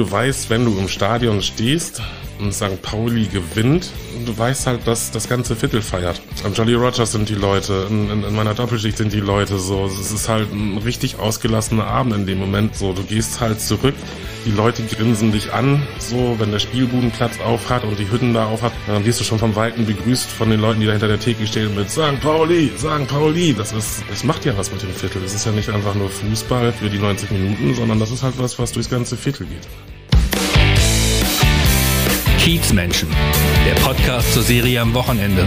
du weißt, wenn du im Stadion stehst und St. Pauli gewinnt, du weißt halt, dass das ganze Viertel feiert. Am Jolly Rogers sind die Leute, in, in, in, meiner Doppelschicht sind die Leute so. Es ist halt ein richtig ausgelassener Abend in dem Moment so. Du gehst halt zurück, die Leute grinsen dich an, so, wenn der Spielbudenplatz auf hat und die Hütten da auf hat, dann wirst du schon vom Weiten begrüßt von den Leuten, die da hinter der Theke stehen mit St. Pauli, St. Pauli. Das ist, das macht ja was mit dem Viertel. Es ist ja nicht einfach nur Fußball für die 90 Minuten, sondern das ist halt was, was durchs ganze Viertel geht. Kiezmenschen, der Podcast zur Serie am Wochenende.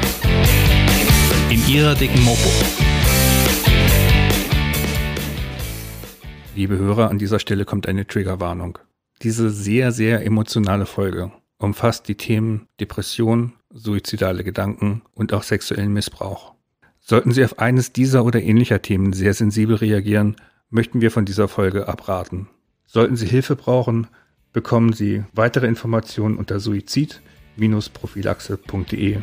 In ihrer dicken Mopo. Liebe Hörer, an dieser Stelle kommt eine Triggerwarnung. Diese sehr, sehr emotionale Folge umfasst die Themen Depression, suizidale Gedanken und auch sexuellen Missbrauch. Sollten Sie auf eines dieser oder ähnlicher Themen sehr sensibel reagieren, möchten wir von dieser Folge abraten. Sollten Sie Hilfe brauchen, bekommen Sie weitere Informationen unter suizid-prophylaxe.de.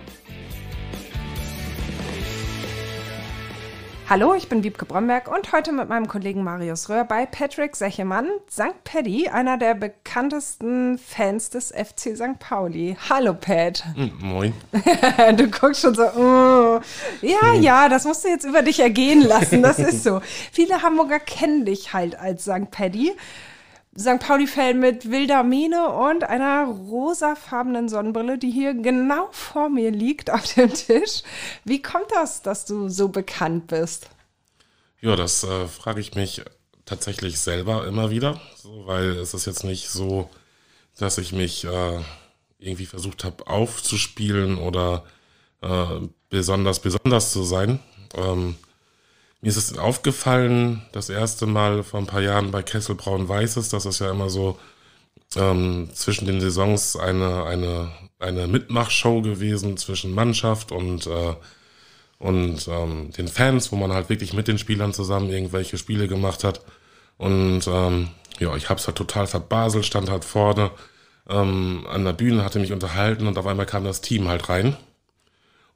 Hallo, ich bin Wiebke Bromberg und heute mit meinem Kollegen Marius Röhr bei Patrick Sechemann, St. Paddy, einer der bekanntesten Fans des FC St. Pauli. Hallo, Pat. Hm, moin. du guckst schon so, oh. ja, hm. ja, das musst du jetzt über dich ergehen lassen, das ist so. Viele Hamburger kennen dich halt als St. Paddy. St. Pauli-Fan mit wilder Miene und einer rosafarbenen Sonnenbrille, die hier genau vor mir liegt auf dem Tisch. Wie kommt das, dass du so bekannt bist? Ja, das äh, frage ich mich tatsächlich selber immer wieder, so, weil es ist jetzt nicht so, dass ich mich äh, irgendwie versucht habe aufzuspielen oder äh, besonders besonders zu sein. Ähm, mir ist es aufgefallen, das erste Mal vor ein paar Jahren bei Kessel Braun Weißes, dass es ja immer so ähm, zwischen den Saisons eine, eine, eine Mitmachshow gewesen zwischen Mannschaft und, äh, und ähm, den Fans, wo man halt wirklich mit den Spielern zusammen irgendwelche Spiele gemacht hat. Und ähm, ja, ich hab's halt total verbaselt, stand halt vorne ähm, an der Bühne, hatte mich unterhalten und auf einmal kam das Team halt rein.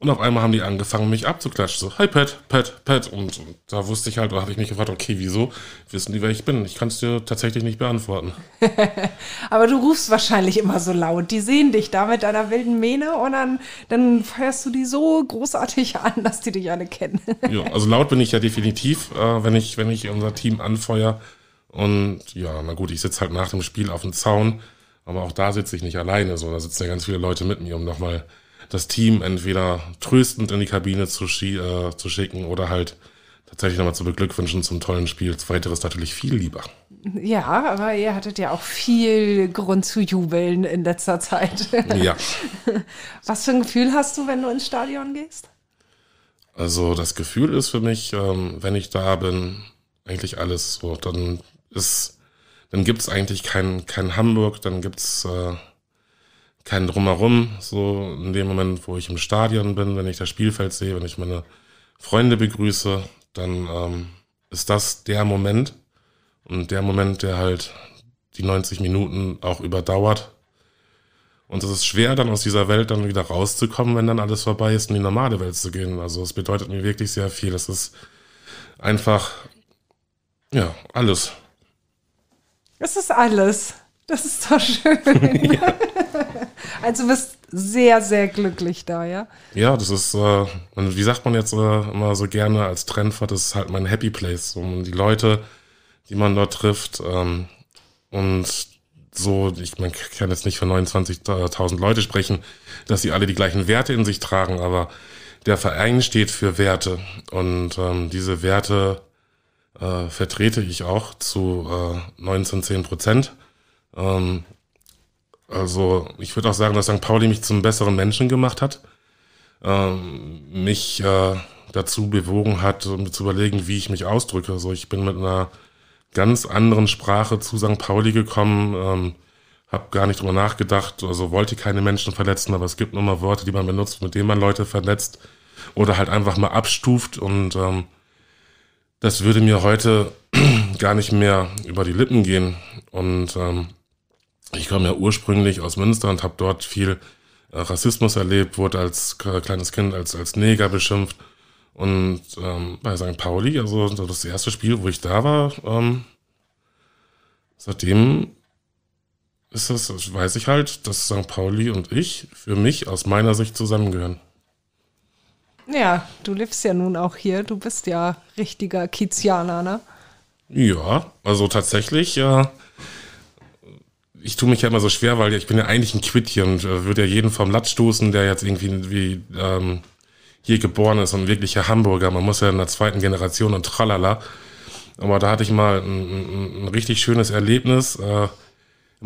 Und auf einmal haben die angefangen, mich abzuklatschen. So, hi Pat, Pat, Pat. Und, und da wusste ich halt, da habe ich mich gefragt, okay, wieso wissen die, wer ich bin? Ich kann es dir tatsächlich nicht beantworten. Aber du rufst wahrscheinlich immer so laut. Die sehen dich da mit deiner wilden Mähne und dann, dann feuerst du die so großartig an, dass die dich alle kennen. ja, also laut bin ich ja definitiv, äh, wenn, ich, wenn ich unser Team anfeuere. Und ja, na gut, ich sitze halt nach dem Spiel auf dem Zaun. Aber auch da sitze ich nicht alleine, sondern da sitzen ja ganz viele Leute mit mir, um nochmal mal das Team entweder tröstend in die Kabine zu, schie äh, zu schicken oder halt tatsächlich nochmal zu beglückwünschen zum tollen Spiel. Zweiteres natürlich viel lieber. Ja, aber ihr hattet ja auch viel Grund zu jubeln in letzter Zeit. Ja. Was für ein Gefühl hast du, wenn du ins Stadion gehst? Also das Gefühl ist für mich, ähm, wenn ich da bin, eigentlich alles so. Dann ist, dann gibt es eigentlich kein, kein Hamburg, dann gibt es äh, kein Drumherum, so in dem Moment, wo ich im Stadion bin, wenn ich das Spielfeld sehe, wenn ich meine Freunde begrüße, dann ähm, ist das der Moment und der Moment, der halt die 90 Minuten auch überdauert. Und es ist schwer, dann aus dieser Welt dann wieder rauszukommen, wenn dann alles vorbei ist, in die normale Welt zu gehen. Also es bedeutet mir wirklich sehr viel. Es ist einfach, ja, alles. Es ist alles. Das ist doch schön. ja. Also du bist sehr, sehr glücklich da, ja? Ja, das ist, äh, und wie sagt man jetzt äh, immer so gerne als Trendfahrt, das ist halt mein Happy Place. Und die Leute, die man dort trifft, ähm, und so, ich man kann jetzt nicht für 29.000 Leute sprechen, dass sie alle die gleichen Werte in sich tragen, aber der Verein steht für Werte und ähm, diese Werte äh, vertrete ich auch zu äh, 19, 10 Prozent ähm, also ich würde auch sagen, dass St. Pauli mich zum besseren Menschen gemacht hat, ähm, mich äh, dazu bewogen hat, um zu überlegen, wie ich mich ausdrücke. Also ich bin mit einer ganz anderen Sprache zu St. Pauli gekommen, ähm, habe gar nicht drüber nachgedacht, also wollte keine Menschen verletzen, aber es gibt nur mal Worte, die man benutzt, mit denen man Leute verletzt oder halt einfach mal abstuft und ähm, das würde mir heute gar nicht mehr über die Lippen gehen und ähm, ich komme ja ursprünglich aus Münster und habe dort viel äh, Rassismus erlebt, wurde als kleines Kind als, als Neger beschimpft. Und ähm, bei St. Pauli, also das erste Spiel, wo ich da war, ähm, seitdem ist das, weiß ich halt, dass St. Pauli und ich für mich aus meiner Sicht zusammengehören. Ja, du lebst ja nun auch hier. Du bist ja richtiger Kizianer, ne? Ja, also tatsächlich, ja ich tue mich ja immer so schwer, weil ich bin ja eigentlich ein Quittchen und äh, würde ja jeden vom Latz stoßen, der jetzt irgendwie wie, ähm, hier geboren ist und wirklicher Hamburger. Man muss ja in der zweiten Generation und tralala. Aber da hatte ich mal ein, ein, ein richtig schönes Erlebnis. Äh, in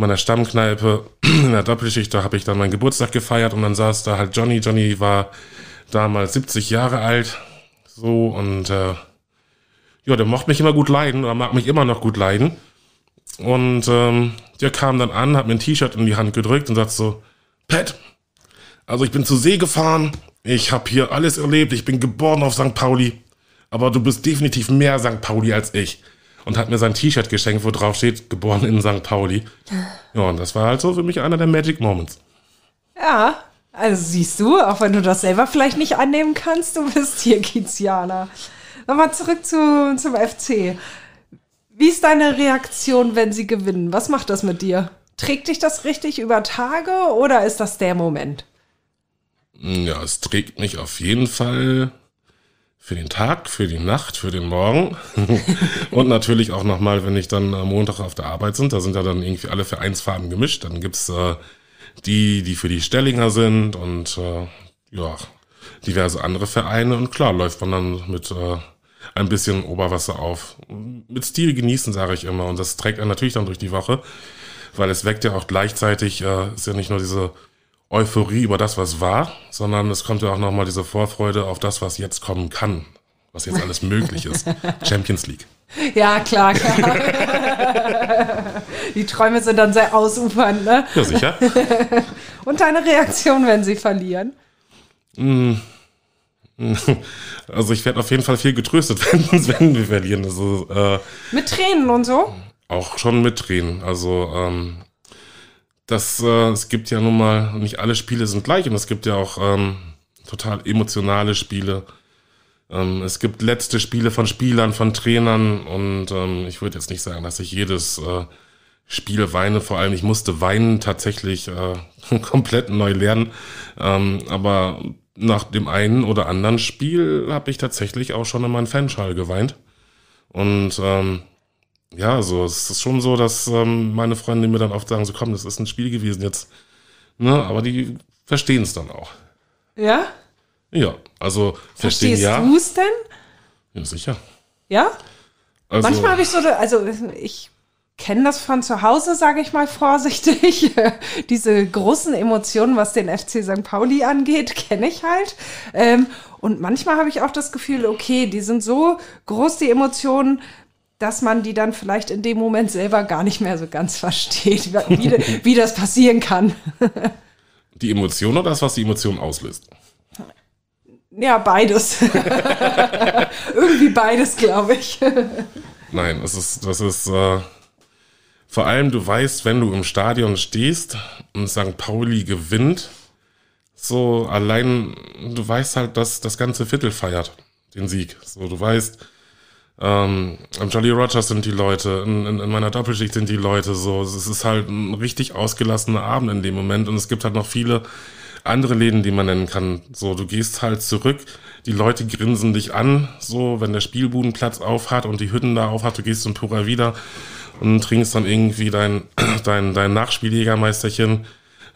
meiner Stammkneipe, in der Doppelschicht, da habe ich dann meinen Geburtstag gefeiert und dann saß da halt Johnny. Johnny war damals 70 Jahre alt. So und äh, ja, der mocht mich immer gut leiden oder mag mich immer noch gut leiden. Und ähm, der kam dann an, hat mir ein T-Shirt in die Hand gedrückt und sagt so, Pat, also ich bin zu See gefahren, ich habe hier alles erlebt, ich bin geboren auf St. Pauli, aber du bist definitiv mehr St. Pauli als ich. Und hat mir sein T-Shirt geschenkt, wo drauf steht, geboren in St. Pauli. Ja, und das war halt so für mich einer der Magic Moments. Ja, also siehst du, auch wenn du das selber vielleicht nicht annehmen kannst, du bist hier Kizianer. Nochmal zurück zu, zum FC. Wie ist deine Reaktion, wenn sie gewinnen? Was macht das mit dir? Trägt dich das richtig über Tage oder ist das der Moment? Hm, ja, es trägt mich auf jeden Fall für den Tag, für die Nacht, für den Morgen und natürlich auch nochmal, wenn ich dann am Montag auf der Arbeit sind, da sind ja dann irgendwie alle Vereinsfarben gemischt, dann gibt's äh, die, die für die Stellinger sind und äh, ja, diverse andere Vereine und klar läuft man dann mit äh, ein bisschen Oberwasser auf. Mit Stil genießen, sage ich immer. Und das trägt einen natürlich dann durch die Woche, weil es weckt ja auch gleichzeitig, äh, ist ja nicht nur diese Euphorie über das, was war, sondern es kommt ja auch nochmal diese Vorfreude auf das, was jetzt kommen kann, was jetzt alles möglich ist. Champions League. Ja, klar, klar. die Träume sind dann sehr ausufernd, ne? Ja, sicher. Und deine Reaktion, wenn sie verlieren? Mm. Also ich werde auf jeden Fall viel getröstet, wenn, wenn wir verlieren. Also, äh, mit Tränen und so? Auch schon mit Tränen. Also ähm, das, äh, es gibt ja nun mal, nicht alle Spiele sind gleich und es gibt ja auch ähm, total emotionale Spiele. Ähm, es gibt letzte Spiele von Spielern, von Trainern und ähm, ich würde jetzt nicht sagen, dass ich jedes äh, Spiel weine. Vor allem, ich musste weinen tatsächlich äh, komplett neu lernen. Ähm, aber nach dem einen oder anderen Spiel habe ich tatsächlich auch schon in meinen Fanschall geweint. Und ähm, ja, so es ist schon so, dass ähm, meine Freunde mir dann oft sagen, so komm, das ist ein Spiel gewesen jetzt. Ne? Aber die verstehen es dann auch. Ja? Ja, also verstehen Verstehst ja. Verstehst du es denn? Ja, sicher. Ja? Also, Manchmal habe ich so, also ich kenne das von zu Hause, sage ich mal vorsichtig. Diese großen Emotionen, was den FC St. Pauli angeht, kenne ich halt. Ähm, und manchmal habe ich auch das Gefühl, okay, die sind so groß, die Emotionen, dass man die dann vielleicht in dem Moment selber gar nicht mehr so ganz versteht, wie, wie das passieren kann. die Emotion oder das, was die Emotion auslöst? Ja, beides. Irgendwie beides, glaube ich. Nein, es ist, das ist. Äh vor allem, du weißt, wenn du im Stadion stehst und St. Pauli gewinnt, so allein, du weißt halt, dass das ganze Viertel feiert den Sieg. So, du weißt, ähm, am Jolly Rogers sind die Leute, in, in, in, meiner Doppelschicht sind die Leute so. Es ist halt ein richtig ausgelassener Abend in dem Moment und es gibt halt noch viele andere Läden, die man nennen kann. So, du gehst halt zurück, die Leute grinsen dich an, so, wenn der Spielbudenplatz aufhat und die Hütten da aufhat, du gehst zum Pura wieder und trinkst dann irgendwie dein, dein, dein Nachspieljägermeisterchen,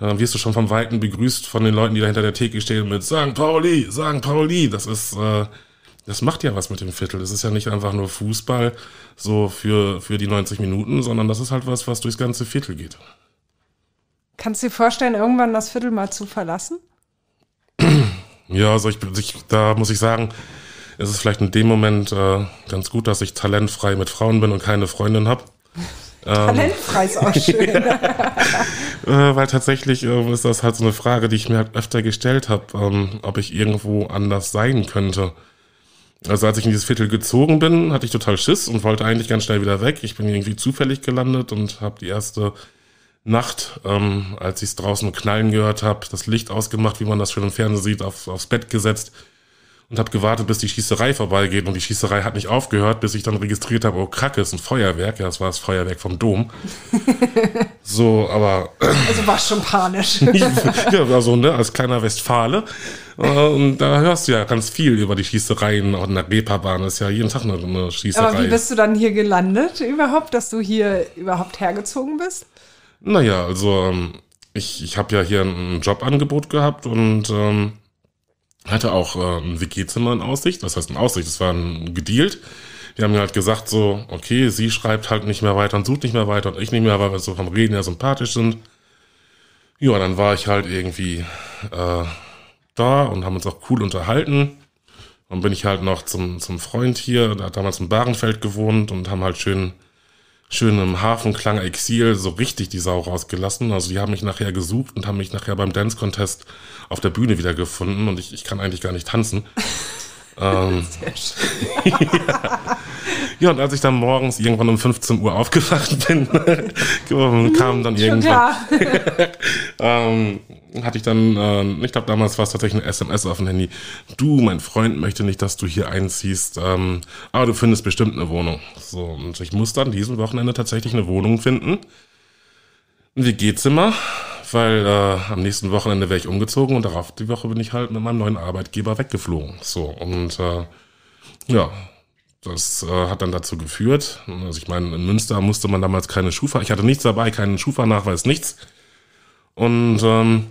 äh, wirst du schon vom Weiten begrüßt von den Leuten, die da hinter der Theke stehen mit St. Pauli, St. Pauli. Das ist, äh, das macht ja was mit dem Viertel. Das ist ja nicht einfach nur Fußball so für, für die 90 Minuten, sondern das ist halt was, was durchs ganze Viertel geht. Kannst du dir vorstellen, irgendwann das Viertel mal zu verlassen? Ja, also ich, ich, da muss ich sagen, es ist vielleicht in dem Moment äh, ganz gut, dass ich talentfrei mit Frauen bin und keine Freundin habe. Ähm, Talentpreis auch schön. äh, weil tatsächlich äh, ist das halt so eine Frage, die ich mir halt öfter gestellt habe, ähm, ob ich irgendwo anders sein könnte. Also als ich in dieses Viertel gezogen bin, hatte ich total Schiss und wollte eigentlich ganz schnell wieder weg. Ich bin irgendwie zufällig gelandet und habe die erste Nacht, ähm, als ich es draußen knallen gehört habe, das Licht ausgemacht, wie man das schön im Fernsehen sieht, auf, aufs Bett gesetzt und habe gewartet, bis die Schießerei vorbeigeht. Und die Schießerei hat nicht aufgehört, bis ich dann registriert habe, oh Kacke, ist ein Feuerwerk. Ja, das war das Feuerwerk vom Dom. so, aber... Also war schon panisch. ja, also ne, als kleiner Westfale. Äh, und da hörst du ja ganz viel über die Schießereien. Auch in der Reeperbahn ist ja jeden Tag eine, eine Schießerei. Aber wie bist du dann hier gelandet überhaupt, dass du hier überhaupt hergezogen bist? Naja, also ähm, ich, ich habe ja hier ein Jobangebot gehabt und... Ähm, hatte auch äh, ein WG-Zimmer in Aussicht, Was heißt in Aussicht, das war ein gedealt. Die haben mir halt gesagt so, okay, sie schreibt halt nicht mehr weiter und sucht nicht mehr weiter und ich nicht mehr, weil wir so vom Reden her sympathisch sind. Ja, dann war ich halt irgendwie äh, da und haben uns auch cool unterhalten. Dann bin ich halt noch zum, zum Freund hier, der hat damals in Barenfeld gewohnt und haben halt schön schön im Hafenklang Exil so richtig die Sau rausgelassen. Also die haben mich nachher gesucht und haben mich nachher beim Dance Contest auf der Bühne wiedergefunden und ich, ich kann eigentlich gar nicht tanzen. Ähm, ja. ja, und als ich dann morgens irgendwann um 15 Uhr aufgewacht bin, kam dann irgendwann. ähm, hatte ich dann, ähm, ich glaube, damals war es tatsächlich eine SMS auf dem Handy. Du, mein Freund, möchte nicht, dass du hier einziehst, ähm, aber du findest bestimmt eine Wohnung. So, und ich muss dann diesen Wochenende tatsächlich eine Wohnung finden. Ein WG-Zimmer weil äh, am nächsten Wochenende wäre ich umgezogen und darauf die Woche bin ich halt mit meinem neuen Arbeitgeber weggeflogen. So, und äh, ja, das äh, hat dann dazu geführt. Also ich meine, in Münster musste man damals keine Schufa. Ich hatte nichts dabei, keinen Schufa-Nachweis, nichts. Und ähm,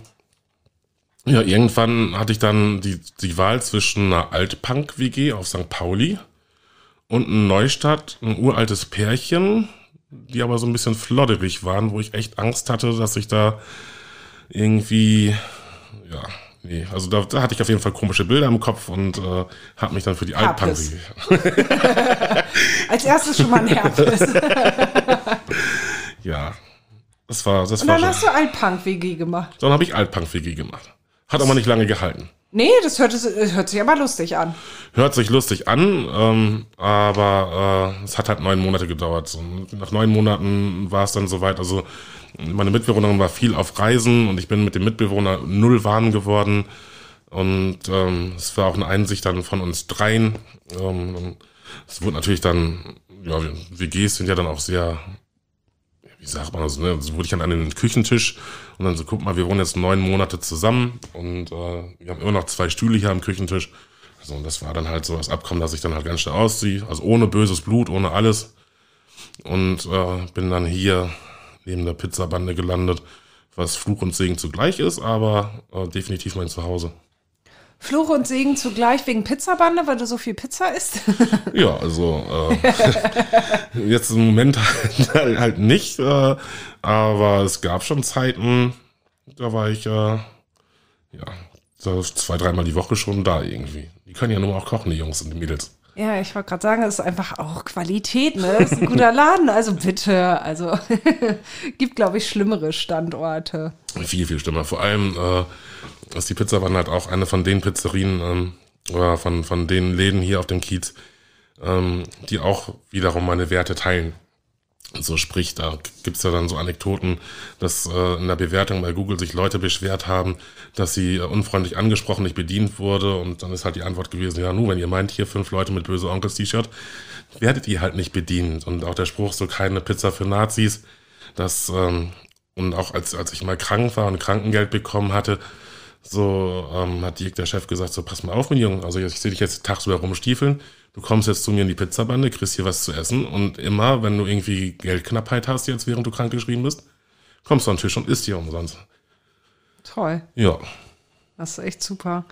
ja, irgendwann hatte ich dann die, die Wahl zwischen einer Altpunk-WG auf St. Pauli und einem Neustadt, ein uraltes Pärchen, die aber so ein bisschen flodderig waren, wo ich echt Angst hatte, dass ich da irgendwie, ja, nee, also da, da, hatte ich auf jeden Fall komische Bilder im Kopf und äh, habe mich dann für die Altpanzi. Als erstes schon mal ein Herpes. ja. Das war, das und dann war hast du Altpunk-WG gemacht. Dann habe ich Altpunk-WG gemacht. Hat aber nicht lange gehalten. Nee, das hört, es, äh, hört sich aber lustig an. Hört sich lustig an, ähm, aber äh, es hat halt neun Monate gedauert. Und nach neun Monaten war es dann soweit. Also meine Mitbewohnerin war viel auf Reisen und ich bin mit dem Mitbewohner null warm geworden. Und ähm, es war auch eine Einsicht dann von uns dreien. Ähm, es wurde natürlich dann, ja, WGs sind ja dann auch sehr, wie sagt man das, ne? So also wurde ich dann an den Küchentisch und dann so, guck mal, wir wohnen jetzt neun Monate zusammen und äh, wir haben immer noch zwei Stühle hier am Küchentisch. So, und das war dann halt so das Abkommen, dass ich dann halt ganz schnell ausziehe, also ohne böses Blut, ohne alles. Und äh, bin dann hier neben der Pizzabande gelandet, was Fluch und Segen zugleich ist, aber äh, definitiv mein Zuhause. Fluch und Segen zugleich wegen Pizzabande, weil du so viel Pizza isst? ja, also äh, jetzt im Moment halt, halt nicht, äh, aber es gab schon Zeiten, da war ich äh, ja zwei, dreimal die Woche schon da irgendwie. Die können ja nur auch kochen, die Jungs und die Mädels. Ja, ich wollte gerade sagen, es ist einfach auch Qualität, ne? Es ist ein guter Laden, also bitte. Also gibt, glaube ich, schlimmere Standorte. Viel, viel schlimmer. Vor allem äh, ist die Pizzawanne halt auch eine von den Pizzerien ähm, oder von, von den Läden hier auf dem Kiez, ähm, die auch wiederum meine Werte teilen. So sprich, da gibt es ja dann so Anekdoten, dass äh, in der Bewertung bei Google sich Leute beschwert haben, dass sie äh, unfreundlich angesprochen, nicht bedient wurde. Und dann ist halt die Antwort gewesen, ja, nun, wenn ihr meint, hier fünf Leute mit böse Onkels T-Shirt, werdet ihr halt nicht bedient. Und auch der Spruch, so keine Pizza für Nazis, dass, ähm, und auch als, als ich mal krank war und Krankengeld bekommen hatte, so ähm, hat Dirk, der Chef, gesagt, so pass mal auf, mein Junge, also ich, ich sehe dich jetzt tagsüber rumstiefeln du kommst jetzt zu mir in die Pizzabande, kriegst hier was zu essen und immer, wenn du irgendwie Geldknappheit hast jetzt, während du krankgeschrieben bist, kommst du an den Tisch und isst hier umsonst. Toll. Ja. Das ist echt super.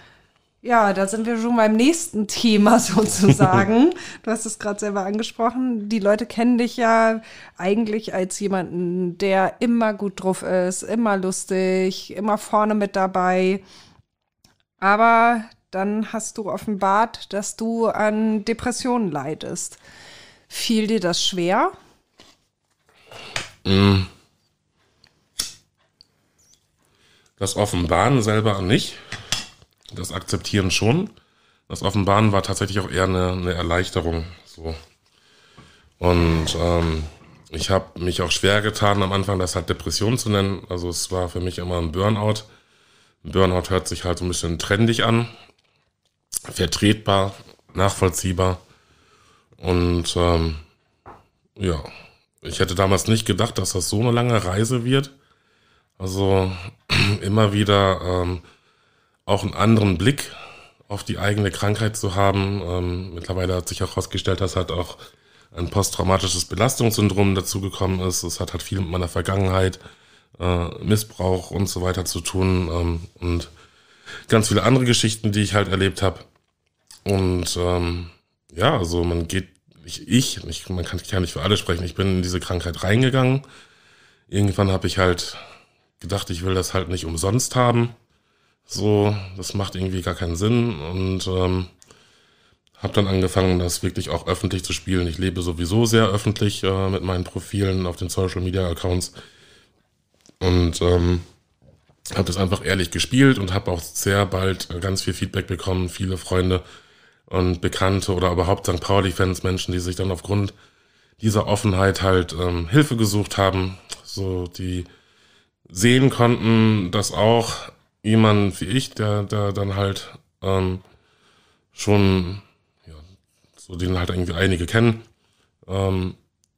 Ja, da sind wir schon beim nächsten Thema sozusagen. du hast es gerade selber angesprochen. Die Leute kennen dich ja eigentlich als jemanden, der immer gut drauf ist, immer lustig, immer vorne mit dabei. Aber dann hast du offenbart, dass du an Depressionen leidest. Fiel dir das schwer? Mm. Das Offenbaren selber nicht. Das Akzeptieren schon. Das Offenbaren war tatsächlich auch eher eine, eine Erleichterung. So. Und ähm, ich habe mich auch schwer getan, am Anfang das halt Depression zu nennen. Also es war für mich immer ein Burnout. Burnout hört sich halt so ein bisschen trendig an vertretbar, nachvollziehbar. Und ähm, ja, ich hätte damals nicht gedacht, dass das so eine lange Reise wird. Also immer wieder ähm, auch einen anderen Blick auf die eigene Krankheit zu haben. Ähm, mittlerweile hat sich auch herausgestellt, dass halt auch ein posttraumatisches Belastungssyndrom dazugekommen ist. Es hat halt viel mit meiner Vergangenheit, äh, Missbrauch und so weiter zu tun. Ähm, und ganz viele andere Geschichten, die ich halt erlebt habe. Und ähm, ja, also man geht, ich, ich, ich man kann, ja nicht für alle sprechen, ich bin in diese Krankheit reingegangen. Irgendwann habe ich halt gedacht, ich will das halt nicht umsonst haben. So, das macht irgendwie gar keinen Sinn. Und ähm, habe dann angefangen, das wirklich auch öffentlich zu spielen. Ich lebe sowieso sehr öffentlich äh, mit meinen Profilen auf den Social Media Accounts. Und ähm, habe das einfach ehrlich gespielt und habe auch sehr bald äh, ganz viel Feedback bekommen, viele Freunde und Bekannte oder überhaupt St. Pauli-Fans, Menschen, die sich dann aufgrund dieser Offenheit halt ähm, Hilfe gesucht haben, so die sehen konnten, dass auch jemand wie ich, der, der dann halt ähm, schon, ja, so den halt irgendwie einige kennen, ähm,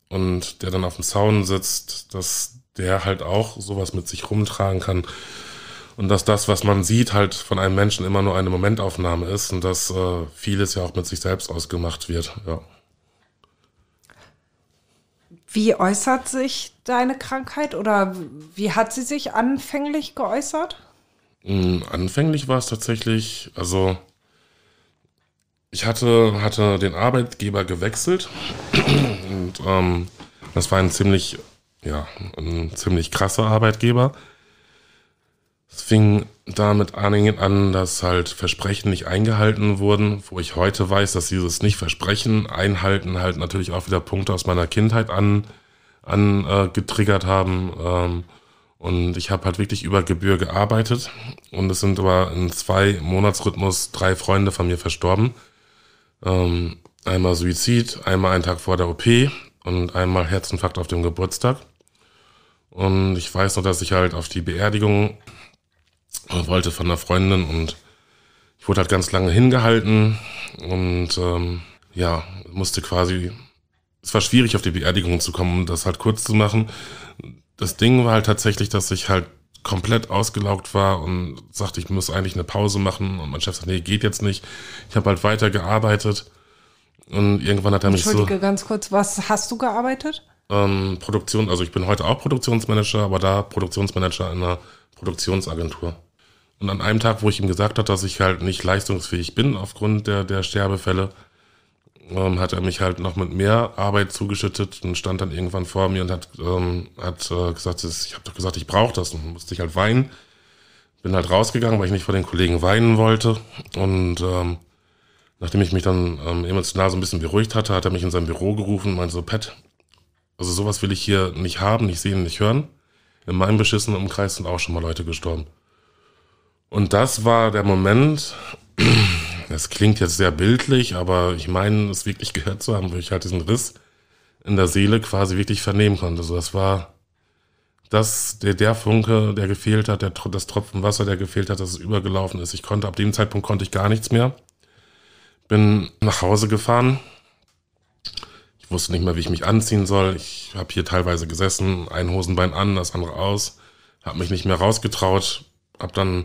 und der dann auf dem Zaun sitzt, dass der halt auch sowas mit sich rumtragen kann. Und dass das, was man sieht, halt von einem Menschen immer nur eine Momentaufnahme ist und dass äh, vieles ja auch mit sich selbst ausgemacht wird. Ja. Wie äußert sich deine Krankheit oder wie hat sie sich anfänglich geäußert? Hm, anfänglich war es tatsächlich, also ich hatte, hatte den Arbeitgeber gewechselt und ähm, das war ein ziemlich ja, ein ziemlich krasser Arbeitgeber. Es fing damit an, dass halt Versprechen nicht eingehalten wurden, wo ich heute weiß, dass dieses Nicht-Versprechen, Einhalten halt natürlich auch wieder Punkte aus meiner Kindheit an, an äh, getriggert haben. Ähm, und ich habe halt wirklich über Gebühr gearbeitet. Und es sind aber in zwei Monatsrhythmus drei Freunde von mir verstorben. Ähm, einmal Suizid, einmal einen Tag vor der OP und einmal Herzinfarkt auf dem Geburtstag. Und ich weiß noch, dass ich halt auf die Beerdigung äh, wollte von einer Freundin und ich wurde halt ganz lange hingehalten und ähm, ja, musste quasi. Es war schwierig, auf die Beerdigung zu kommen, um das halt kurz zu machen. Das Ding war halt tatsächlich, dass ich halt komplett ausgelaugt war und sagte, ich muss eigentlich eine Pause machen. Und mein Chef sagt, nee, geht jetzt nicht. Ich habe halt weiter gearbeitet. Und irgendwann hat er mich so. Entschuldige, ganz kurz, was hast du gearbeitet? ähm, Produktion, also ich bin heute auch Produktionsmanager, aber da Produktionsmanager in einer Produktionsagentur. Und an einem Tag, wo ich ihm gesagt habe, dass ich halt nicht leistungsfähig bin aufgrund der, der Sterbefälle, ähm, hat er mich halt noch mit mehr Arbeit zugeschüttet und stand dann irgendwann vor mir und hat, ähm, hat äh, gesagt, ich habe doch gesagt, ich brauche das und musste ich halt weinen. Bin halt rausgegangen, weil ich nicht vor den Kollegen weinen wollte. Und ähm, nachdem ich mich dann ähm, emotional so ein bisschen beruhigt hatte, hat er mich in sein Büro gerufen und meinte so, Pat, also sowas will ich hier nicht haben, nicht sehen, nicht hören. In meinem beschissenen Umkreis sind auch schon mal Leute gestorben. Und das war der Moment, das klingt jetzt sehr bildlich, aber ich meine, es wirklich gehört zu haben, wo ich halt diesen Riss in der Seele quasi wirklich vernehmen konnte. also das war das, der, der Funke, der gefehlt hat, der, das Tropfen Wasser, der gefehlt hat, dass es übergelaufen ist. Ich konnte, ab dem Zeitpunkt konnte ich gar nichts mehr. Bin nach Hause gefahren, wusste nicht mehr, wie ich mich anziehen soll. Ich habe hier teilweise gesessen, ein Hosenbein an, das andere aus, habe mich nicht mehr rausgetraut, habe dann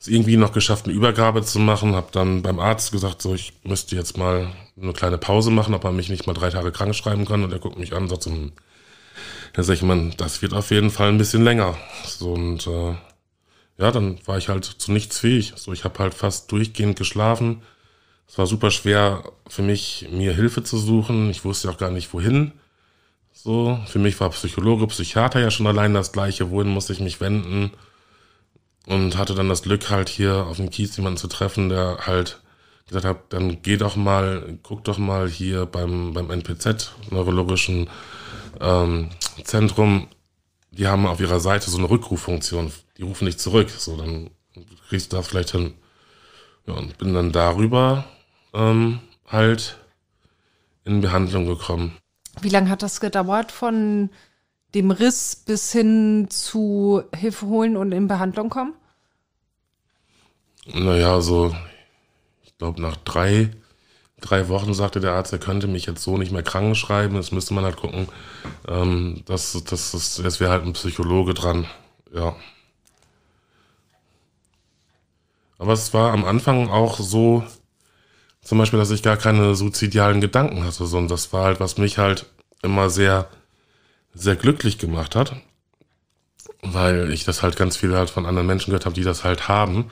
es irgendwie noch geschafft, eine Übergabe zu machen, habe dann beim Arzt gesagt, so ich müsste jetzt mal eine kleine Pause machen, ob man mich nicht mal drei Tage krank schreiben kann. Und er guckt mich an und sagt so, hm. da sage ich, man, das wird auf jeden Fall ein bisschen länger. So und äh, ja, dann war ich halt zu nichts fähig. So, ich habe halt fast durchgehend geschlafen. Es war super schwer für mich, mir Hilfe zu suchen. Ich wusste auch gar nicht, wohin. So, für mich war Psychologe, Psychiater ja schon allein das Gleiche. Wohin musste ich mich wenden? Und hatte dann das Glück, halt hier auf dem Kies jemanden zu treffen, der halt gesagt hat, dann geh doch mal, guck doch mal hier beim, beim NPZ, Neurologischen ähm, Zentrum, die haben auf ihrer Seite so eine Rückruffunktion. Die rufen dich zurück. So, dann kriegst du das vielleicht hin. Ja, und bin dann darüber ähm, halt in Behandlung gekommen. Wie lange hat das gedauert von dem Riss bis hin zu Hilfe holen und in Behandlung kommen? Naja, so, ich glaube, nach drei, drei Wochen sagte der Arzt, er könnte mich jetzt so nicht mehr krank schreiben. Jetzt müsste man halt gucken, ähm, dass, dass, dass, dass wäre halt ein Psychologe dran. Ja. Aber es war am Anfang auch so, zum Beispiel, dass ich gar keine suizidalen Gedanken hatte, sondern das war halt, was mich halt immer sehr, sehr glücklich gemacht hat, weil ich das halt ganz viel halt von anderen Menschen gehört habe, die das halt haben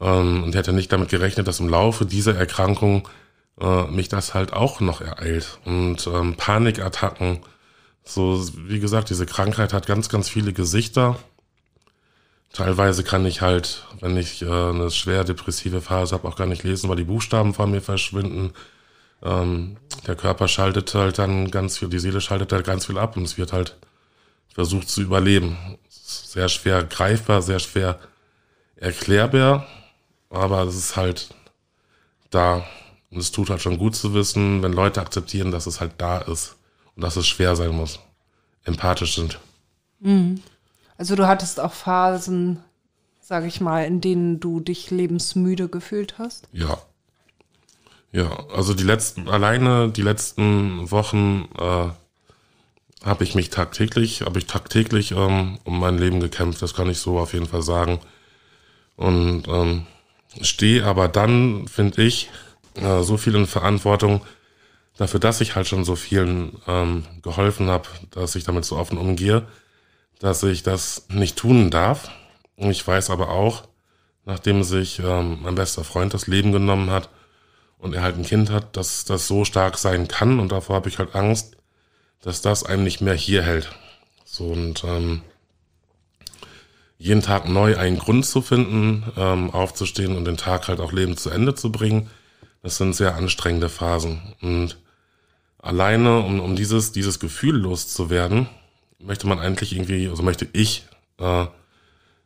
ähm, und hätte nicht damit gerechnet, dass im Laufe dieser Erkrankung äh, mich das halt auch noch ereilt und ähm, Panikattacken, so wie gesagt, diese Krankheit hat ganz, ganz viele Gesichter Teilweise kann ich halt, wenn ich äh, eine schwer depressive Phase habe, auch gar nicht lesen, weil die Buchstaben vor mir verschwinden. Ähm, der Körper schaltet halt dann ganz viel, die Seele schaltet halt ganz viel ab und es wird halt versucht zu überleben. Sehr schwer greifbar, sehr schwer erklärbar, aber es ist halt da. Und es tut halt schon gut zu wissen, wenn Leute akzeptieren, dass es halt da ist und dass es schwer sein muss, empathisch sind. Mhm. Also du hattest auch Phasen, sage ich mal, in denen du dich lebensmüde gefühlt hast? Ja. Ja, also die letzten, alleine die letzten Wochen äh, habe ich mich tagtäglich, habe ich tagtäglich ähm, um mein Leben gekämpft, das kann ich so auf jeden Fall sagen. Und ähm, stehe aber dann, finde ich, äh, so viel in Verantwortung dafür, dass ich halt schon so vielen ähm, geholfen habe, dass ich damit so offen umgehe dass ich das nicht tun darf. Und Ich weiß aber auch, nachdem sich ähm, mein bester Freund das Leben genommen hat und er halt ein Kind hat, dass das so stark sein kann und davor habe ich halt Angst, dass das einem nicht mehr hier hält. So und ähm, jeden Tag neu einen Grund zu finden, ähm, aufzustehen und den Tag halt auch Leben zu Ende zu bringen, das sind sehr anstrengende Phasen. Und alleine, um, um dieses, dieses Gefühl loszuwerden, möchte man eigentlich irgendwie, also möchte ich, äh,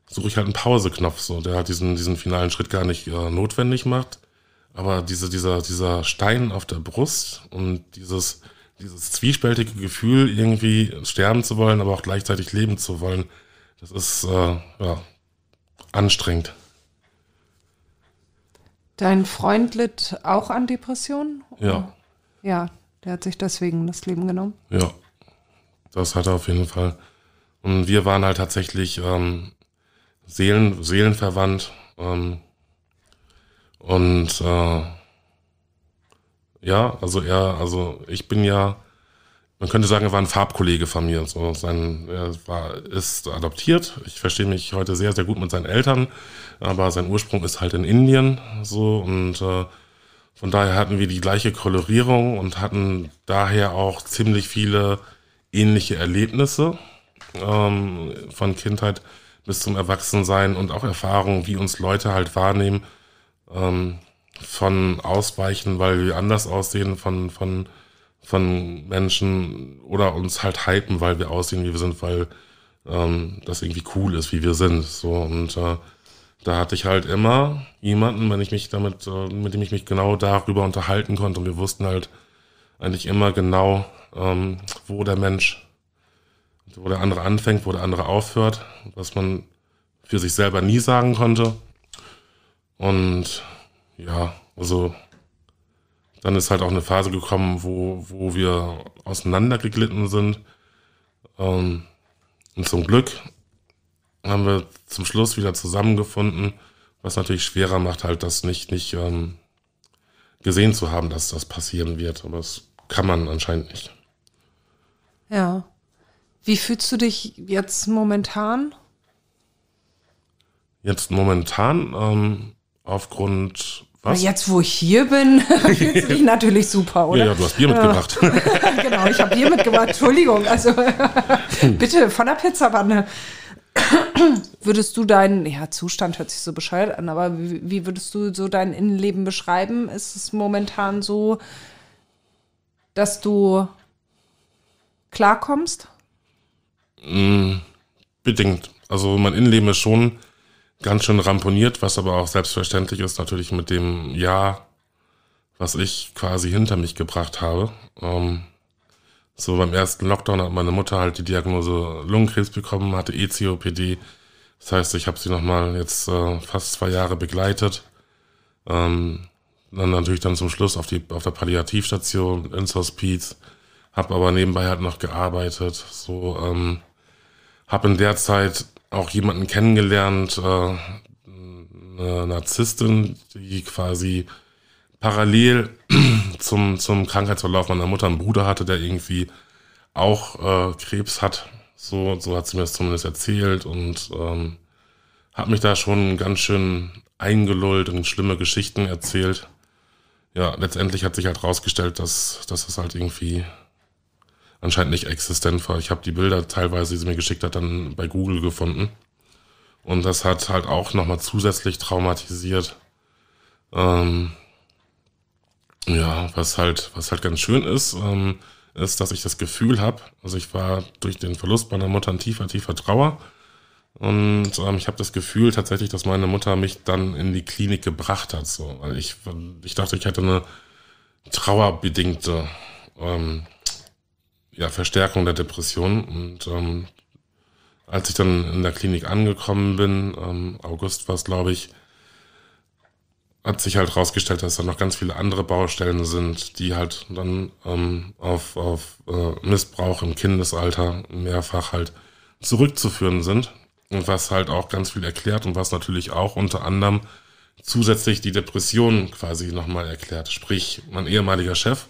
suche ich halt einen Pauseknopf, so, der halt diesen, diesen finalen Schritt gar nicht äh, notwendig macht. Aber diese, dieser, dieser Stein auf der Brust und dieses, dieses zwiespältige Gefühl, irgendwie sterben zu wollen, aber auch gleichzeitig leben zu wollen, das ist äh, ja, anstrengend. Dein Freund litt auch an Depressionen? Ja. Ja, der hat sich deswegen das Leben genommen. Ja. Das hat er auf jeden Fall. Und wir waren halt tatsächlich ähm, Seelen, seelenverwandt. Ähm, und äh, ja, also er, also ich bin ja, man könnte sagen, er war ein Farbkollege von mir. So, sein, er war, ist adoptiert. Ich verstehe mich heute sehr, sehr gut mit seinen Eltern, aber sein Ursprung ist halt in Indien so und äh, von daher hatten wir die gleiche Kolorierung und hatten daher auch ziemlich viele ähnliche Erlebnisse ähm, von Kindheit bis zum Erwachsensein und auch Erfahrungen, wie uns Leute halt wahrnehmen, ähm, von Ausweichen, weil wir anders aussehen, von, von, von Menschen oder uns halt hypen, weil wir aussehen, wie wir sind, weil ähm, das irgendwie cool ist, wie wir sind. So und äh, da hatte ich halt immer jemanden, wenn ich mich damit, äh, mit dem ich mich genau darüber unterhalten konnte. Und wir wussten halt eigentlich immer genau, ähm, wo der Mensch, wo der andere anfängt, wo der andere aufhört, was man für sich selber nie sagen konnte. Und ja, also dann ist halt auch eine Phase gekommen, wo, wo wir auseinandergeglitten sind. Ähm, und zum Glück haben wir zum Schluss wieder zusammengefunden, was natürlich schwerer macht, halt das nicht, nicht ähm, gesehen zu haben, dass das passieren wird. Aber das kann man anscheinend nicht. Ja. Wie fühlst du dich jetzt momentan? Jetzt momentan ähm, aufgrund was? Na jetzt, wo ich hier bin, fühlt sich natürlich super, oder? Ja, ja, du hast Bier mitgebracht. genau, ich habe Bier mitgebracht. Entschuldigung, also bitte von der Pizzawanne. würdest du deinen, ja, Zustand hört sich so bescheuert an, aber wie, wie würdest du so dein Innenleben beschreiben? Ist es momentan so, dass du klarkommst? Mm, bedingt. Also mein Innenleben ist schon ganz schön ramponiert, was aber auch selbstverständlich ist, natürlich mit dem Jahr, was ich quasi hinter mich gebracht habe. Ähm, so beim ersten Lockdown hat meine Mutter halt die Diagnose Lungenkrebs bekommen, hatte ECOPD. Das heißt, ich habe sie nochmal jetzt äh, fast zwei Jahre begleitet. Ähm, dann natürlich dann zum Schluss auf, die, auf der Palliativstation, ins Hospiz, habe aber nebenbei halt noch gearbeitet. So, ähm, habe in der Zeit auch jemanden kennengelernt, äh, eine Narzisstin, die quasi parallel zum, zum Krankheitsverlauf meiner Mutter einen Bruder hatte, der irgendwie auch äh, Krebs hat. So, so hat sie mir das zumindest erzählt und ähm, hat mich da schon ganz schön eingelullt und schlimme Geschichten erzählt. Ja, letztendlich hat sich halt rausgestellt, dass, dass das halt irgendwie anscheinend nicht existent war. Ich habe die Bilder teilweise, die sie mir geschickt hat, dann bei Google gefunden. Und das hat halt auch nochmal zusätzlich traumatisiert. Ähm, ja, was halt, was halt ganz schön ist, ähm, ist, dass ich das Gefühl habe, also ich war durch den Verlust meiner Mutter in tiefer, tiefer Trauer. Und ähm, ich habe das Gefühl tatsächlich, dass meine Mutter mich dann in die Klinik gebracht hat. So. ich, ich dachte, ich hätte eine trauerbedingte ähm, ja, Verstärkung der Depression. Und ähm, als ich dann in der Klinik angekommen bin, ähm, August war es, glaube ich, hat sich halt rausgestellt, dass da noch ganz viele andere Baustellen sind, die halt dann ähm, auf, auf äh, Missbrauch im Kindesalter mehrfach halt zurückzuführen sind. Und was halt auch ganz viel erklärt und was natürlich auch unter anderem zusätzlich die Depression quasi nochmal erklärt. Sprich, mein ehemaliger Chef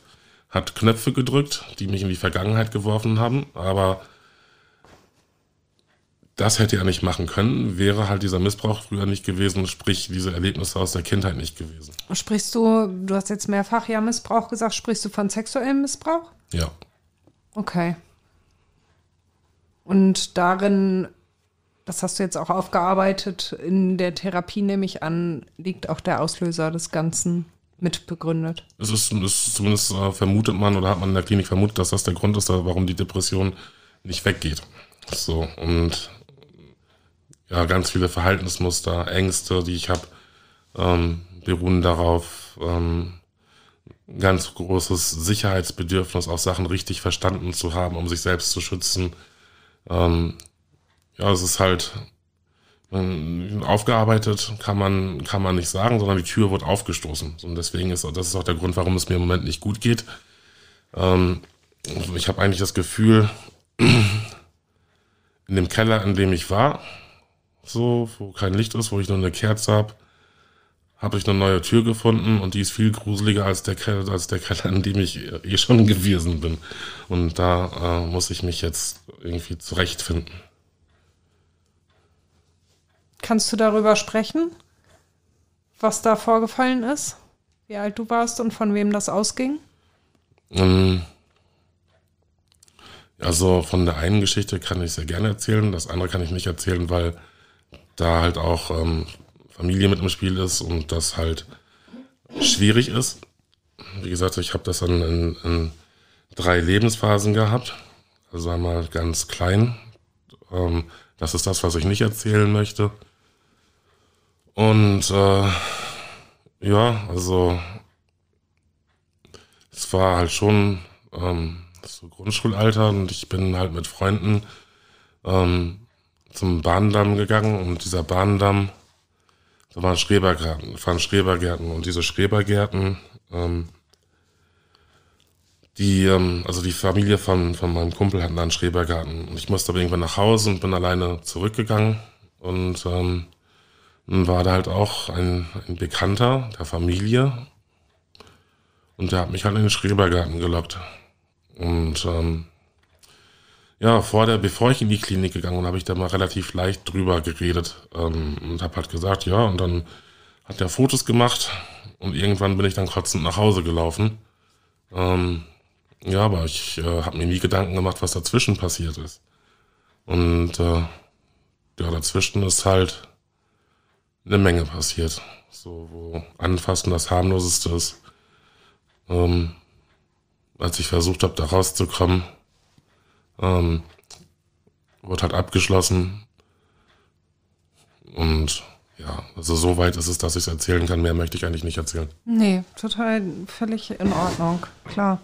hat Knöpfe gedrückt, die mich in die Vergangenheit geworfen haben, aber das hätte er nicht machen können, wäre halt dieser Missbrauch früher nicht gewesen, sprich diese Erlebnisse aus der Kindheit nicht gewesen. Sprichst du, du hast jetzt mehrfach ja Missbrauch gesagt, sprichst du von sexuellem Missbrauch? Ja. Okay. Und darin, das hast du jetzt auch aufgearbeitet, in der Therapie nehme ich an, liegt auch der Auslöser des Ganzen mitbegründet. Es ist, ist zumindest äh, vermutet man oder hat man in der Klinik vermutet, dass das der Grund ist, warum die Depression nicht weggeht. So, und ja, ganz viele Verhaltensmuster, Ängste, die ich habe, ähm, beruhen darauf, ähm, ganz großes Sicherheitsbedürfnis, auch Sachen richtig verstanden zu haben, um sich selbst zu schützen. Ähm, ja, es ist halt ähm, aufgearbeitet kann man, kann man nicht sagen, sondern die Tür wird aufgestoßen. Und deswegen ist das ist auch der Grund, warum es mir im Moment nicht gut geht. Ähm, ich habe eigentlich das Gefühl, in dem Keller, in dem ich war, so, wo kein Licht ist, wo ich nur eine Kerze habe, habe ich eine neue Tür gefunden und die ist viel gruseliger als der Keller, als der Keller, in dem ich eh schon gewesen bin. Und da äh, muss ich mich jetzt irgendwie zurechtfinden. Kannst du darüber sprechen, was da vorgefallen ist? Wie alt du warst und von wem das ausging? Ähm, also von der einen Geschichte kann ich sehr gerne erzählen, das andere kann ich nicht erzählen, weil da halt auch ähm, Familie mit im Spiel ist und das halt schwierig ist. Wie gesagt, ich habe das dann in, in, drei Lebensphasen gehabt. Also einmal ganz klein. Ähm, das ist das, was ich nicht erzählen möchte. Und äh, ja, also es war halt schon ähm, so Grundschulalter und ich bin halt mit Freunden ähm, zum Bahndamm gegangen und dieser Bahndamm, da waren Schrebergärten, waren Schrebergärten und diese Schrebergärten, ähm, die, ähm, also die Familie von, von meinem Kumpel hatten einen Schrebergarten und ich musste aber irgendwann nach Hause und bin alleine zurückgegangen und ähm, war da halt auch ein, ein Bekannter der Familie und der hat mich halt in den Schrebergarten gelockt. Und ähm, ja, vor der, bevor ich in die Klinik gegangen bin, habe ich da mal relativ leicht drüber geredet ähm, und habe halt gesagt, ja, und dann hat der Fotos gemacht und irgendwann bin ich dann kotzend nach Hause gelaufen. Ähm, ja, aber ich äh, habe mir nie Gedanken gemacht, was dazwischen passiert ist. Und äh, ja, dazwischen ist halt eine Menge passiert. So, wo Anfassen das harmloseste ist. Ähm, als ich versucht habe, da rauszukommen, ähm, wurde halt abgeschlossen. Und ja, also so weit ist es, dass ich es erzählen kann. Mehr möchte ich eigentlich nicht erzählen. Nee, total völlig in Ordnung, klar.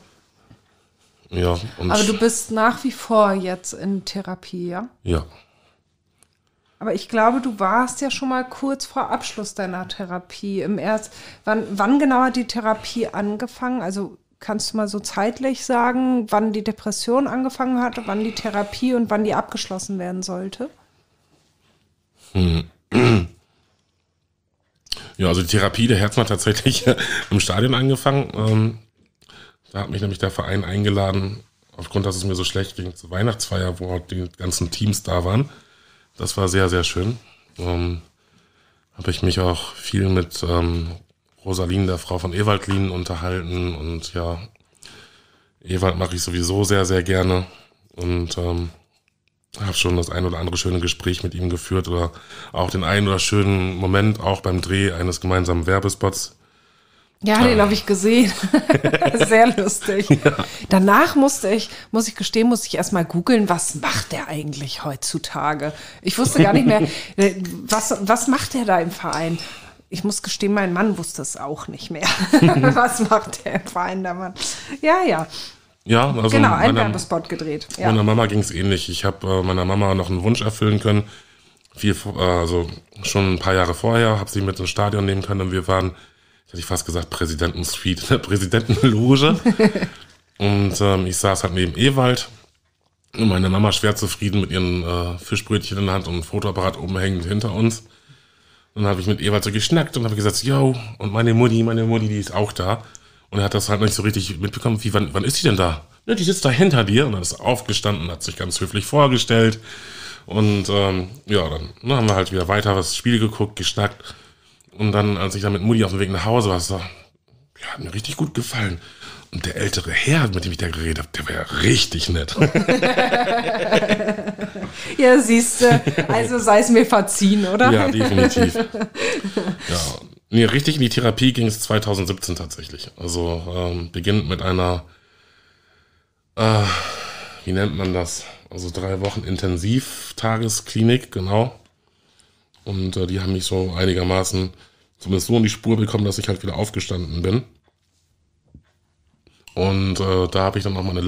Ja. Aber du bist nach wie vor jetzt in Therapie, ja? Ja. Aber ich glaube, du warst ja schon mal kurz vor Abschluss deiner Therapie. Im Erst, wann, wann genau hat die Therapie angefangen? Also kannst du mal so zeitlich sagen, wann die Depression angefangen hat, wann die Therapie und wann die abgeschlossen werden sollte? Hm. Ja, also die Therapie der Herzmann tatsächlich im Stadion angefangen. Ähm, da hat mich nämlich der Verein eingeladen, aufgrund, dass es mir so schlecht ging, zur Weihnachtsfeier, wo die ganzen Teams da waren. Das war sehr, sehr schön. Ähm, Habe ich mich auch viel mit ähm, Rosalin, der Frau von Ewald Lien, unterhalten. Und ja, Ewald mache ich sowieso sehr, sehr gerne. Und ähm, habe schon das ein oder andere schöne Gespräch mit ihm geführt oder auch den einen oder schönen Moment auch beim Dreh eines gemeinsamen Werbespots ja, den habe ich gesehen. Sehr lustig. Ja. Danach musste ich, muss ich gestehen, musste ich erstmal googeln, was macht der eigentlich heutzutage? Ich wusste gar nicht mehr, äh, was, was macht der da im Verein? Ich muss gestehen, mein Mann wusste es auch nicht mehr. was macht der im Verein, der Mann? Ja, ja. Ja, also genau, ein Werbespot gedreht. Ja. Meiner Mama ging es ähnlich. Ich habe äh, meiner Mama noch einen Wunsch erfüllen können. Viel, äh, also schon ein paar Jahre vorher, habe sie mit ins Stadion nehmen können und wir waren ich hätte fast gesagt, präsidenten in der Präsidentenloge. und ähm, ich saß halt neben Ewald. Und meine Mama schwer zufrieden mit ihren äh, Fischbrötchen in der Hand und einem Fotoapparat oben hängend hinter uns. Und dann habe ich mit Ewald so geschnackt und habe gesagt, yo, und meine Mutti, meine Mutti, die ist auch da. Und er hat das halt nicht so richtig mitbekommen, wie, wann, wann ist die denn da? Ne, die sitzt da hinter dir. Und dann ist aufgestanden, hat sich ganz höflich vorgestellt. Und ähm, ja, dann ne, haben wir halt wieder weiter das Spiel geguckt, geschnackt. Und dann, als ich dann mit Mutti auf dem Weg nach Hause war, so, ja, hat mir richtig gut gefallen. Und der ältere Herr, mit dem ich da geredet habe, der war ja richtig nett. ja, siehst du, also sei es mir verziehen, oder? Ja, definitiv. Ja. Nee, richtig in die Therapie ging es 2017 tatsächlich. Also ähm, beginnt mit einer, äh, wie nennt man das? Also drei Wochen Intensivtagesklinik, genau. Und äh, die haben mich so einigermaßen zumindest so in die Spur bekommen, dass ich halt wieder aufgestanden bin. Und äh, da habe ich dann auch mal eine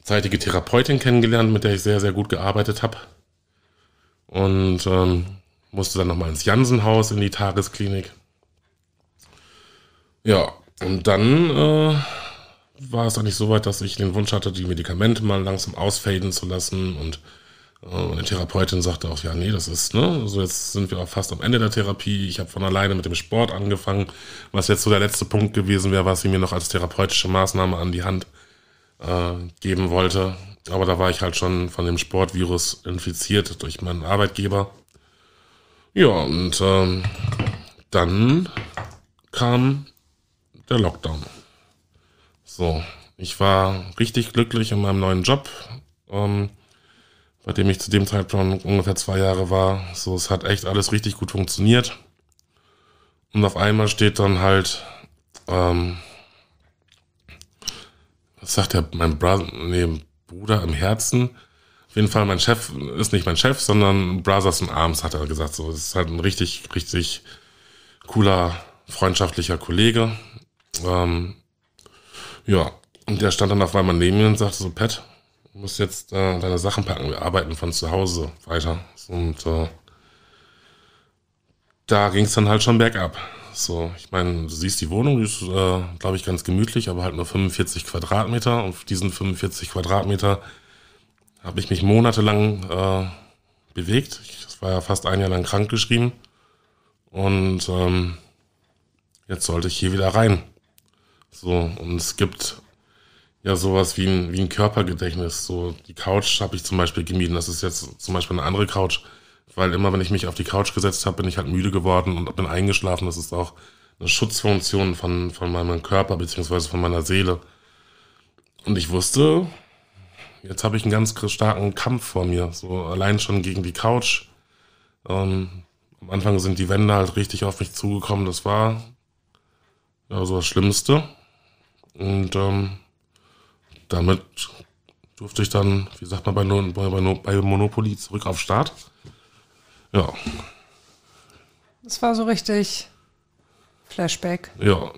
langzeitige Therapeutin kennengelernt, mit der ich sehr, sehr gut gearbeitet habe. Und ähm, musste dann nochmal ins Jansenhaus, in die Tagesklinik. Ja, und dann äh, war es eigentlich so weit, dass ich den Wunsch hatte, die Medikamente mal langsam ausfaden zu lassen und äh, und die Therapeutin sagte auch, ja, nee, das ist, ne, also jetzt sind wir auch fast am Ende der Therapie. Ich habe von alleine mit dem Sport angefangen, was jetzt so der letzte Punkt gewesen wäre, was sie mir noch als therapeutische Maßnahme an die Hand äh, geben wollte. Aber da war ich halt schon von dem Sportvirus infiziert durch meinen Arbeitgeber. Ja, und ähm, dann kam der Lockdown. So, ich war richtig glücklich in meinem neuen Job. Ähm, bei dem ich zu dem Zeitpunkt ungefähr zwei Jahre war. So, es hat echt alles richtig gut funktioniert. Und auf einmal steht dann halt, ähm, was sagt der, mein Brother, nee, Bruder im Herzen. Auf jeden Fall, mein Chef ist nicht mein Chef, sondern Brothers in Arms, hat er gesagt. So, es ist halt ein richtig, richtig cooler, freundschaftlicher Kollege. Ähm, ja, und der stand dann auf einmal neben mir und sagte so, Pat, musst jetzt äh, deine Sachen packen, wir arbeiten von zu Hause weiter. Und äh, da ging es dann halt schon bergab. So, ich meine, du siehst die Wohnung, die ist, äh, glaube ich, ganz gemütlich, aber halt nur 45 Quadratmeter. Und auf diesen 45 Quadratmeter habe ich mich monatelang äh, bewegt. Ich war ja fast ein Jahr lang krank geschrieben. Und ähm, jetzt sollte ich hier wieder rein. So, und es gibt ja sowas wie ein, wie ein Körpergedächtnis. So die Couch habe ich zum Beispiel gemieden. Das ist jetzt zum Beispiel eine andere Couch, weil immer wenn ich mich auf die Couch gesetzt habe, bin ich halt müde geworden und bin eingeschlafen. Das ist auch eine Schutzfunktion von, von meinem Körper beziehungsweise von meiner Seele. Und ich wusste, jetzt habe ich einen ganz starken Kampf vor mir. So allein schon gegen die Couch. Ähm, am Anfang sind die Wände halt richtig auf mich zugekommen. Das war ja so das Schlimmste. Und ähm, damit durfte ich dann, wie sagt man bei, bei, bei Monopoly, zurück auf Start. Ja. Das war so richtig Flashback. Ja.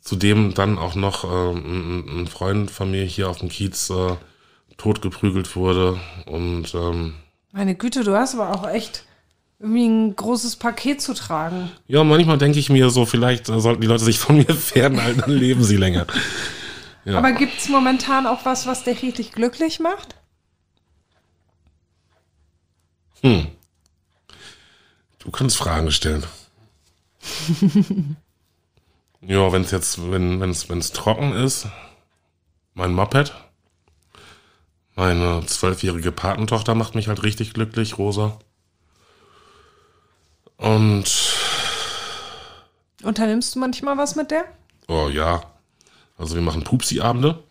Zudem dann auch noch ähm, ein Freund von mir hier auf dem Kiez äh, totgeprügelt wurde. Und ähm, meine Güte, du hast aber auch echt irgendwie ein großes Paket zu tragen. Ja, manchmal denke ich mir so, vielleicht äh, sollten die Leute sich von mir fernhalten, dann leben sie länger. Ja. Aber gibt es momentan auch was, was dich richtig glücklich macht? Hm. Du kannst Fragen stellen. ja, wenn es jetzt, wenn es wenn's trocken ist, mein Moped, meine zwölfjährige Patentochter macht mich halt richtig glücklich, Rosa. Und. Unternimmst du manchmal was mit der? Oh ja. Also wir machen Pupsi-Abende.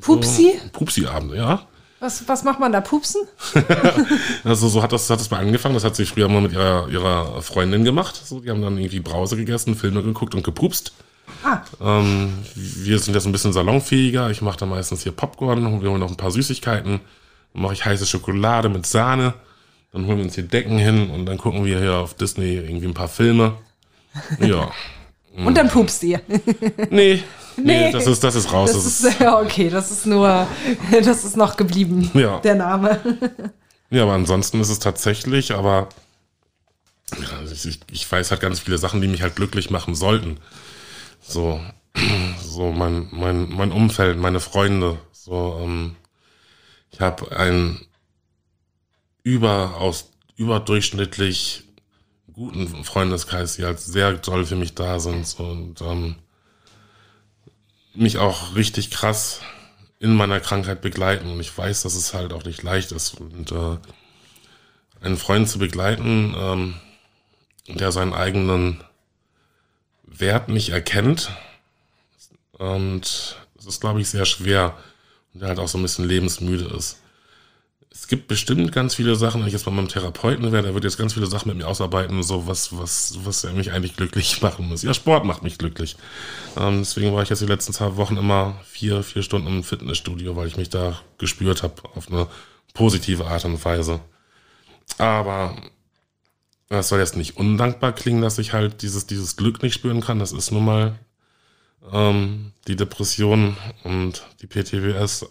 Pupsi? Pupsi-Abende, ja. Was, was macht man da? Pupsen? also so hat das, hat das mal angefangen. Das hat sie früher mal mit ihrer, ihrer Freundin gemacht. So, die haben dann irgendwie Brause gegessen, Filme geguckt und gepupst. Ah. Ähm, wir sind jetzt ein bisschen salonfähiger. Ich mache da meistens hier Popcorn und wir holen noch ein paar Süßigkeiten. Dann mache ich heiße Schokolade mit Sahne. Dann holen wir uns hier Decken hin und dann gucken wir hier auf Disney irgendwie ein paar Filme. Ja. und dann mhm. pupst ihr. nee, Nee, nee das, ist, das ist raus. Das, das ist, ja, okay, das ist nur, das ist noch geblieben, ja. der Name. Ja, aber ansonsten ist es tatsächlich, aber also ich, ich weiß halt ganz viele Sachen, die mich halt glücklich machen sollten. So, so mein, mein, mein Umfeld, meine Freunde. So, ähm, ich habe einen überaus, überdurchschnittlich guten Freundeskreis, die halt sehr toll für mich da sind. So, und ähm, mich auch richtig krass in meiner Krankheit begleiten. Und ich weiß, dass es halt auch nicht leicht ist. Und äh, einen Freund zu begleiten, ähm, der seinen eigenen Wert nicht erkennt. Und das ist, glaube ich, sehr schwer. Und der halt auch so ein bisschen lebensmüde ist es gibt bestimmt ganz viele Sachen, wenn ich jetzt bei meinem Therapeuten wäre, der würde jetzt ganz viele Sachen mit mir ausarbeiten, so was, was, was er mich eigentlich glücklich machen muss. Ja, Sport macht mich glücklich. Ähm, deswegen war ich jetzt die letzten zwei Wochen immer vier, vier Stunden im Fitnessstudio, weil ich mich da gespürt habe auf eine positive Art und Weise. Aber das soll jetzt nicht undankbar klingen, dass ich halt dieses, dieses Glück nicht spüren kann. Das ist nun mal ähm, die Depression und die PTWS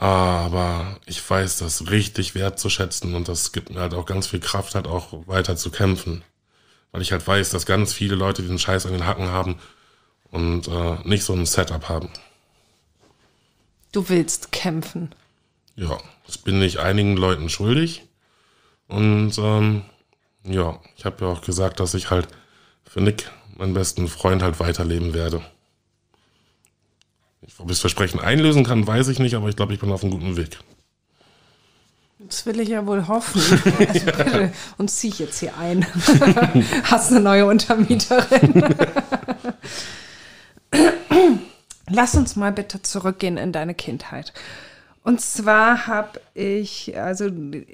aber ich weiß das richtig wertzuschätzen und das gibt mir halt auch ganz viel Kraft, halt auch weiter zu kämpfen. Weil ich halt weiß, dass ganz viele Leute den Scheiß an den Hacken haben und äh, nicht so ein Setup haben. Du willst kämpfen. Ja, das bin ich einigen Leuten schuldig. Und ähm, ja, ich habe ja auch gesagt, dass ich halt für Nick, meinen besten Freund, halt weiterleben werde. Ob ich das Versprechen einlösen kann, weiß ich nicht, aber ich glaube, ich bin auf einem guten Weg. Das will ich ja wohl hoffen. Also bitte, uns ziehe ich jetzt hier ein. Hast eine neue Untermieterin. Lass uns mal bitte zurückgehen in deine Kindheit. Und zwar habe ich, also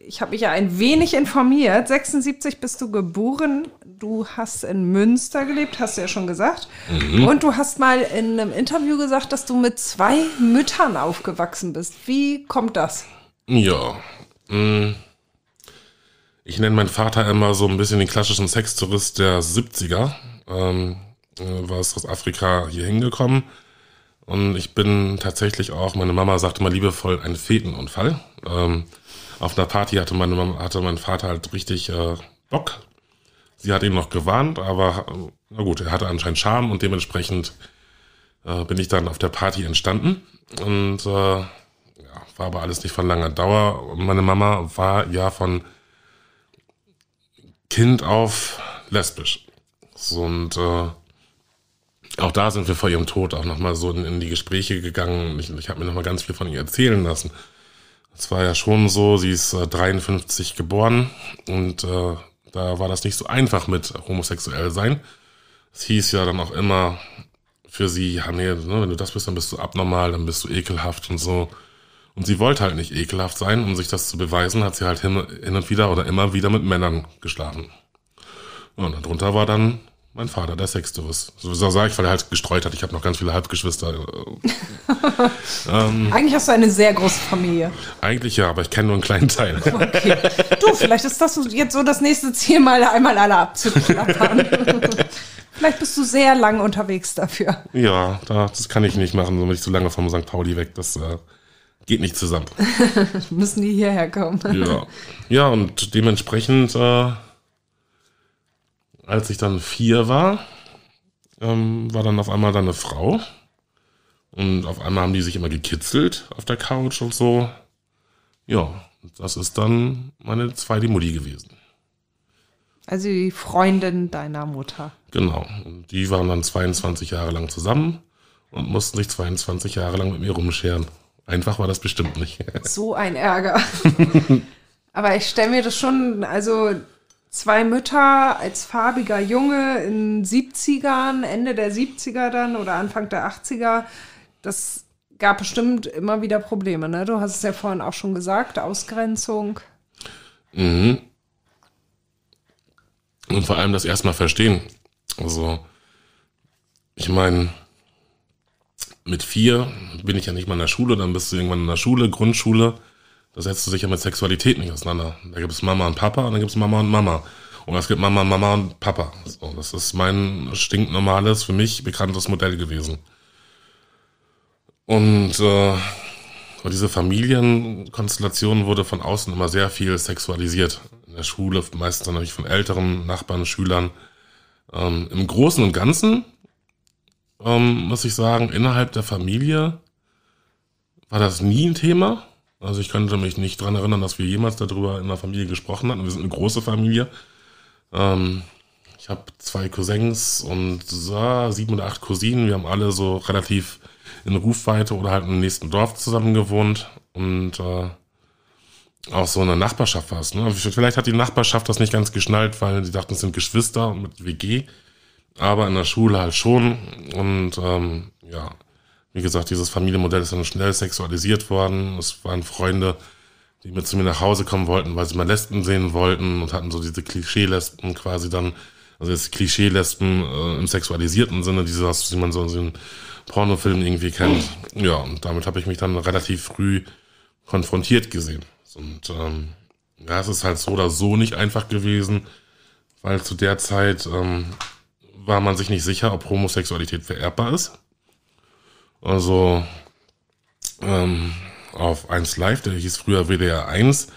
ich habe mich ja ein wenig informiert. 76 bist du geboren, du hast in Münster gelebt, hast du ja schon gesagt. Mhm. Und du hast mal in einem Interview gesagt, dass du mit zwei Müttern aufgewachsen bist. Wie kommt das? Ja. Mm. Ich nenne meinen Vater immer so ein bisschen den klassischen Sextourist der 70er. Ähm, äh, war es aus Afrika hier hingekommen und ich bin tatsächlich auch, meine Mama sagte mal liebevoll, ein Fetenunfall. Ähm, auf einer Party hatte, meine Mama, hatte mein Vater halt richtig äh, Bock. Sie hat ihn noch gewarnt, aber na gut, er hatte anscheinend Charme und dementsprechend äh, bin ich dann auf der Party entstanden. Und äh, ja, war aber alles nicht von langer Dauer. meine Mama war ja von Kind auf lesbisch. So, und äh, auch da sind wir vor ihrem Tod auch nochmal so in, in, die Gespräche gegangen. Ich, ich habe mir nochmal ganz viel von ihr erzählen lassen. Es war ja schon so, sie ist äh, 53 geboren und äh, da war das nicht so einfach mit homosexuell sein. Es hieß ja dann auch immer für sie, ja, nee, ne, wenn du das bist, dann bist du abnormal, dann bist du ekelhaft und so. Und sie wollte halt nicht ekelhaft sein. Um sich das zu beweisen, hat sie halt hin, hin und wieder oder immer wieder mit Männern geschlafen. Und darunter war dann mein Vater, der Sextus. So sage ich, weil er halt gestreut hat. Ich habe noch ganz viele Halbgeschwister. ähm, eigentlich hast du eine sehr große Familie. Eigentlich ja, aber ich kenne nur einen kleinen Teil. okay. Du, vielleicht ist das jetzt so das nächste Ziel, mal einmal alle abzuklappern. vielleicht bist du sehr lang unterwegs dafür. Ja, das kann ich nicht machen, so bin ich zu lange vom St. Pauli weg. Das äh, geht nicht zusammen. Müssen die hierher kommen. ja. ja, und dementsprechend... Äh, als ich dann vier war, ähm, war dann auf einmal dann eine Frau. Und auf einmal haben die sich immer gekitzelt auf der Couch und so. Ja, das ist dann meine zweite Mutti gewesen. Also die Freundin deiner Mutter. Genau. Und die waren dann 22 Jahre lang zusammen und mussten sich 22 Jahre lang mit mir rumscheren. Einfach war das bestimmt nicht. So ein Ärger. Aber ich stelle mir das schon, also zwei Mütter als farbiger Junge in 70ern, Ende der 70er dann oder Anfang der 80er. Das gab bestimmt immer wieder Probleme. Ne? Du hast es ja vorhin auch schon gesagt, Ausgrenzung. Mhm. Und vor allem das erstmal verstehen. Also, ich meine, mit vier bin ich ja nicht mal in der Schule, dann bist du irgendwann in der Schule, Grundschule. Da setzt du dich ja mit Sexualität nicht auseinander. Da gibt es Mama und Papa und dann gibt es Mama und Mama. Und es gibt Mama, und Mama und Papa. So, das ist mein stinknormales, für mich bekanntes Modell gewesen. Und äh, diese Familienkonstellation wurde von außen immer sehr viel sexualisiert. In der Schule meistens natürlich von älteren Nachbarn, Schülern. Ähm, Im Großen und Ganzen ähm, muss ich sagen, innerhalb der Familie war das nie ein Thema. Also ich könnte mich nicht dran erinnern, dass wir jemals darüber in der Familie gesprochen hatten. Wir sind eine große Familie. Ähm, ich habe zwei Cousins und ja, sieben oder acht Cousinen. Wir haben alle so relativ in Rufweite oder halt im nächsten Dorf zusammen gewohnt und äh, auch so eine Nachbarschaft war es. Ne? Vielleicht hat die Nachbarschaft das nicht ganz geschnallt, weil sie dachten, es sind Geschwister mit WG, aber in der Schule halt schon. Und ähm, ja, wie gesagt, dieses Familienmodell ist dann schnell sexualisiert worden. Es waren Freunde, die mit zu mir nach Hause kommen wollten, weil sie mal Lesben sehen wollten und hatten so diese Klischee-Lesben quasi dann, also jetzt Klischee-Lesben äh, im sexualisierten Sinne, dieses, wie man so in den Pornofilmen irgendwie kennt. Ja, und damit habe ich mich dann relativ früh konfrontiert gesehen. Und ähm, ja, es ist halt so oder so nicht einfach gewesen, weil zu der Zeit ähm, war man sich nicht sicher, ob Homosexualität vererbbar ist. Also ähm, auf 1 Live, der hieß früher WDR 1,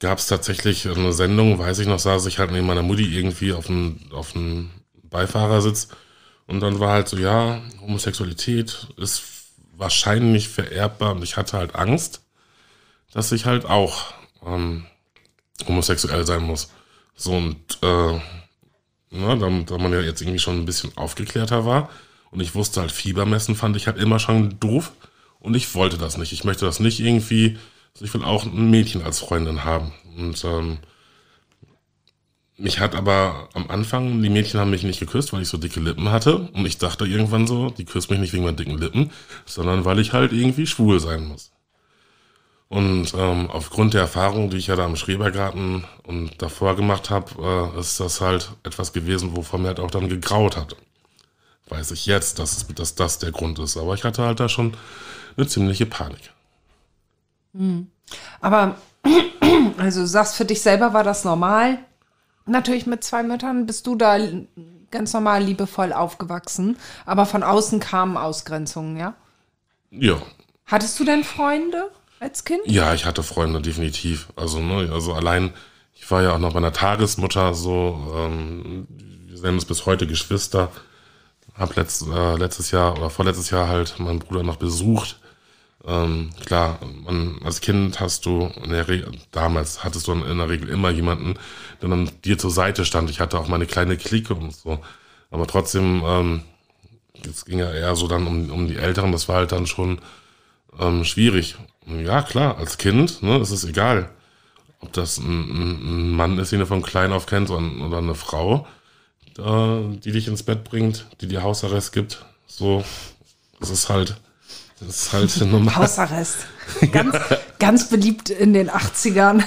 gab es tatsächlich eine Sendung, weiß ich noch, saß ich halt neben meiner Mutti irgendwie auf dem, auf dem Beifahrersitz und dann war halt so, ja, Homosexualität ist wahrscheinlich vererbbar und ich hatte halt Angst, dass ich halt auch ähm, homosexuell sein muss. So und äh, na, ne, da, da man ja jetzt irgendwie schon ein bisschen aufgeklärter war, und ich wusste halt, Fieber messen fand ich halt immer schon doof. Und ich wollte das nicht. Ich möchte das nicht irgendwie. Also ich will auch ein Mädchen als Freundin haben. Und ähm, mich hat aber am Anfang, die Mädchen haben mich nicht geküsst, weil ich so dicke Lippen hatte. Und ich dachte irgendwann so, die küsst mich nicht wegen meinen dicken Lippen, sondern weil ich halt irgendwie schwul sein muss. Und ähm, aufgrund der Erfahrung, die ich ja da im Schrebergarten und davor gemacht habe, äh, ist das halt etwas gewesen, wovon mir halt auch dann gegraut hat weiß ich jetzt, dass, dass das der Grund ist. Aber ich hatte halt da schon eine ziemliche Panik. Hm. Aber, also du sagst, für dich selber war das normal. Natürlich mit zwei Müttern bist du da ganz normal liebevoll aufgewachsen. Aber von außen kamen Ausgrenzungen, ja? Ja. Hattest du denn Freunde als Kind? Ja, ich hatte Freunde, definitiv. Also, ne, also allein, ich war ja auch noch bei einer Tagesmutter so. Ähm, wir sind bis heute Geschwister. Hab letzt, äh, letztes Jahr oder vorletztes Jahr halt meinen Bruder noch besucht. Ähm, klar, man, als Kind hast du in der Regel, damals hattest du in der Regel immer jemanden, der dann dir zur Seite stand. Ich hatte auch meine kleine Clique und so. Aber trotzdem, ähm, es ging ja eher so dann um, um die Älteren, das war halt dann schon ähm, schwierig. Ja, klar, als Kind, ne, ist es egal, ob das ein, ein, ein Mann ist, den du von klein auf kennst oder eine Frau. Äh, die dich ins Bett bringt, die dir Hausarrest gibt. So, das ist halt, das ist halt normal. Hausarrest. Ganz, ganz beliebt in den 80ern.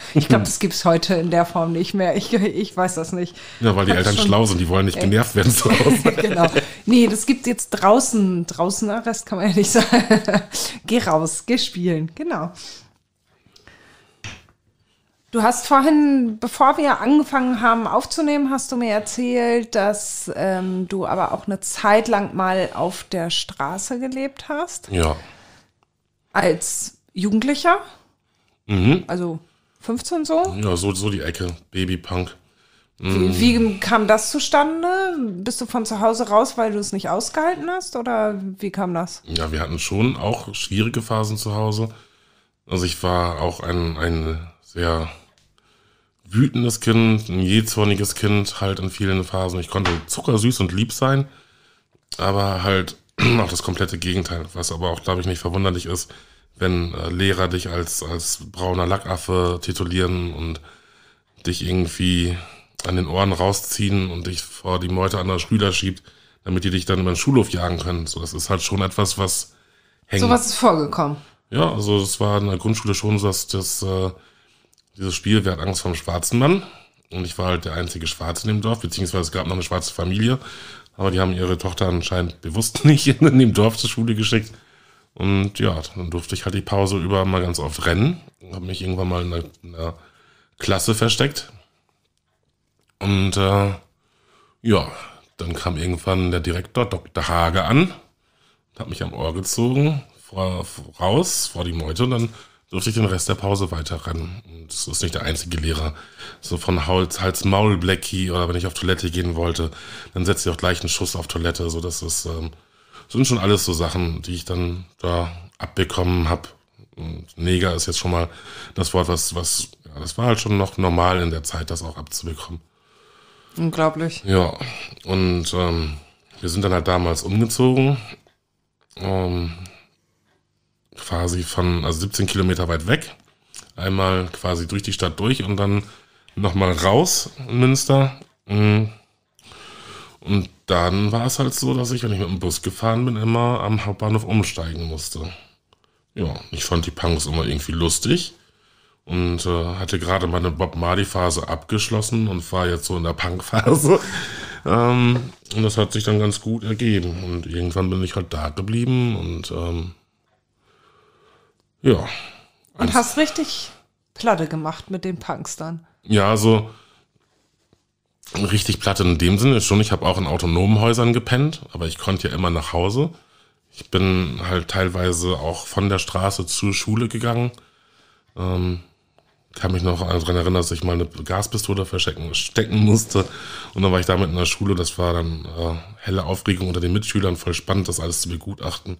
ich glaube, das gibt es heute in der Form nicht mehr. Ich, ich weiß das nicht. Ja, weil die Eltern schlau sind, die wollen nicht äh, genervt werden zu Hause. genau. Nee, das gibt es jetzt draußen. Draußen Arrest kann man ja nicht sagen. geh raus, geh spielen. Genau. Du hast vorhin, bevor wir angefangen haben aufzunehmen, hast du mir erzählt, dass ähm, du aber auch eine Zeit lang mal auf der Straße gelebt hast. Ja. Als Jugendlicher. Mhm. Also 15 so? Ja, so, so die Ecke. Babypunk. Mhm. Wie, wie kam das zustande? Bist du von zu Hause raus, weil du es nicht ausgehalten hast? Oder wie kam das? Ja, wir hatten schon auch schwierige Phasen zu Hause. Also ich war auch ein, ein sehr wütendes Kind, ein jezorniges Kind, halt in vielen Phasen. Ich konnte zuckersüß und lieb sein, aber halt auch das komplette Gegenteil, was aber auch, glaube ich, nicht verwunderlich ist, wenn äh, Lehrer dich als, als brauner Lackaffe titulieren und dich irgendwie an den Ohren rausziehen und dich vor die Meute anderer Schüler schiebt, damit die dich dann über den Schulhof jagen können. So, das ist halt schon etwas, was hängt. So was ist vorgekommen. Ja, also es war in der Grundschule schon so, dass das äh, dieses Spiel, wer hat Angst vor dem schwarzen Mann? Und ich war halt der einzige Schwarze in dem Dorf, beziehungsweise es gab noch eine schwarze Familie, aber die haben ihre Tochter anscheinend bewusst nicht in dem Dorf zur Schule geschickt. Und ja, dann durfte ich halt die Pause über mal ganz oft rennen. und Habe mich irgendwann mal in einer, in einer Klasse versteckt. Und äh, ja, dann kam irgendwann der Direktor Dr. Hage an, hat mich am Ohr gezogen, vor, raus vor die Meute und dann durfte ich den Rest der Pause weiter ran. Und das ist nicht der einzige Lehrer. So von Hals, Hals Maul Blackie oder wenn ich auf Toilette gehen wollte, dann setze ich auch gleich einen Schuss auf Toilette. So, das ist, ähm, sind schon alles so Sachen, die ich dann da abbekommen habe. Und Neger ist jetzt schon mal das Wort, was, was, ja, das war halt schon noch normal in der Zeit, das auch abzubekommen. Unglaublich. Ja. Und ähm, wir sind dann halt damals umgezogen. Ähm, quasi von, also 17 Kilometer weit weg, einmal quasi durch die Stadt durch und dann nochmal raus in Münster. Mhm. Und dann war es halt so, dass ich, wenn ich mit dem Bus gefahren bin, immer am Hauptbahnhof umsteigen musste. Ja, ich fand die Punks immer irgendwie lustig und äh, hatte gerade meine Bob Marley Phase abgeschlossen und war jetzt so in der Punk Phase. ähm, und das hat sich dann ganz gut ergeben und irgendwann bin ich halt da geblieben und ähm, ja. Und hast richtig Platte gemacht mit den Punks dann. Ja, so richtig Platte in dem Sinne schon. Ich habe auch in autonomen Häusern gepennt, aber ich konnte ja immer nach Hause. Ich bin halt teilweise auch von der Straße zur Schule gegangen. Ähm, kann mich noch daran erinnern, dass ich mal eine Gaspistole verstecken stecken musste. Und dann war ich damit in der Schule. Das war dann äh, helle Aufregung unter den Mitschülern, voll spannend, das alles zu begutachten.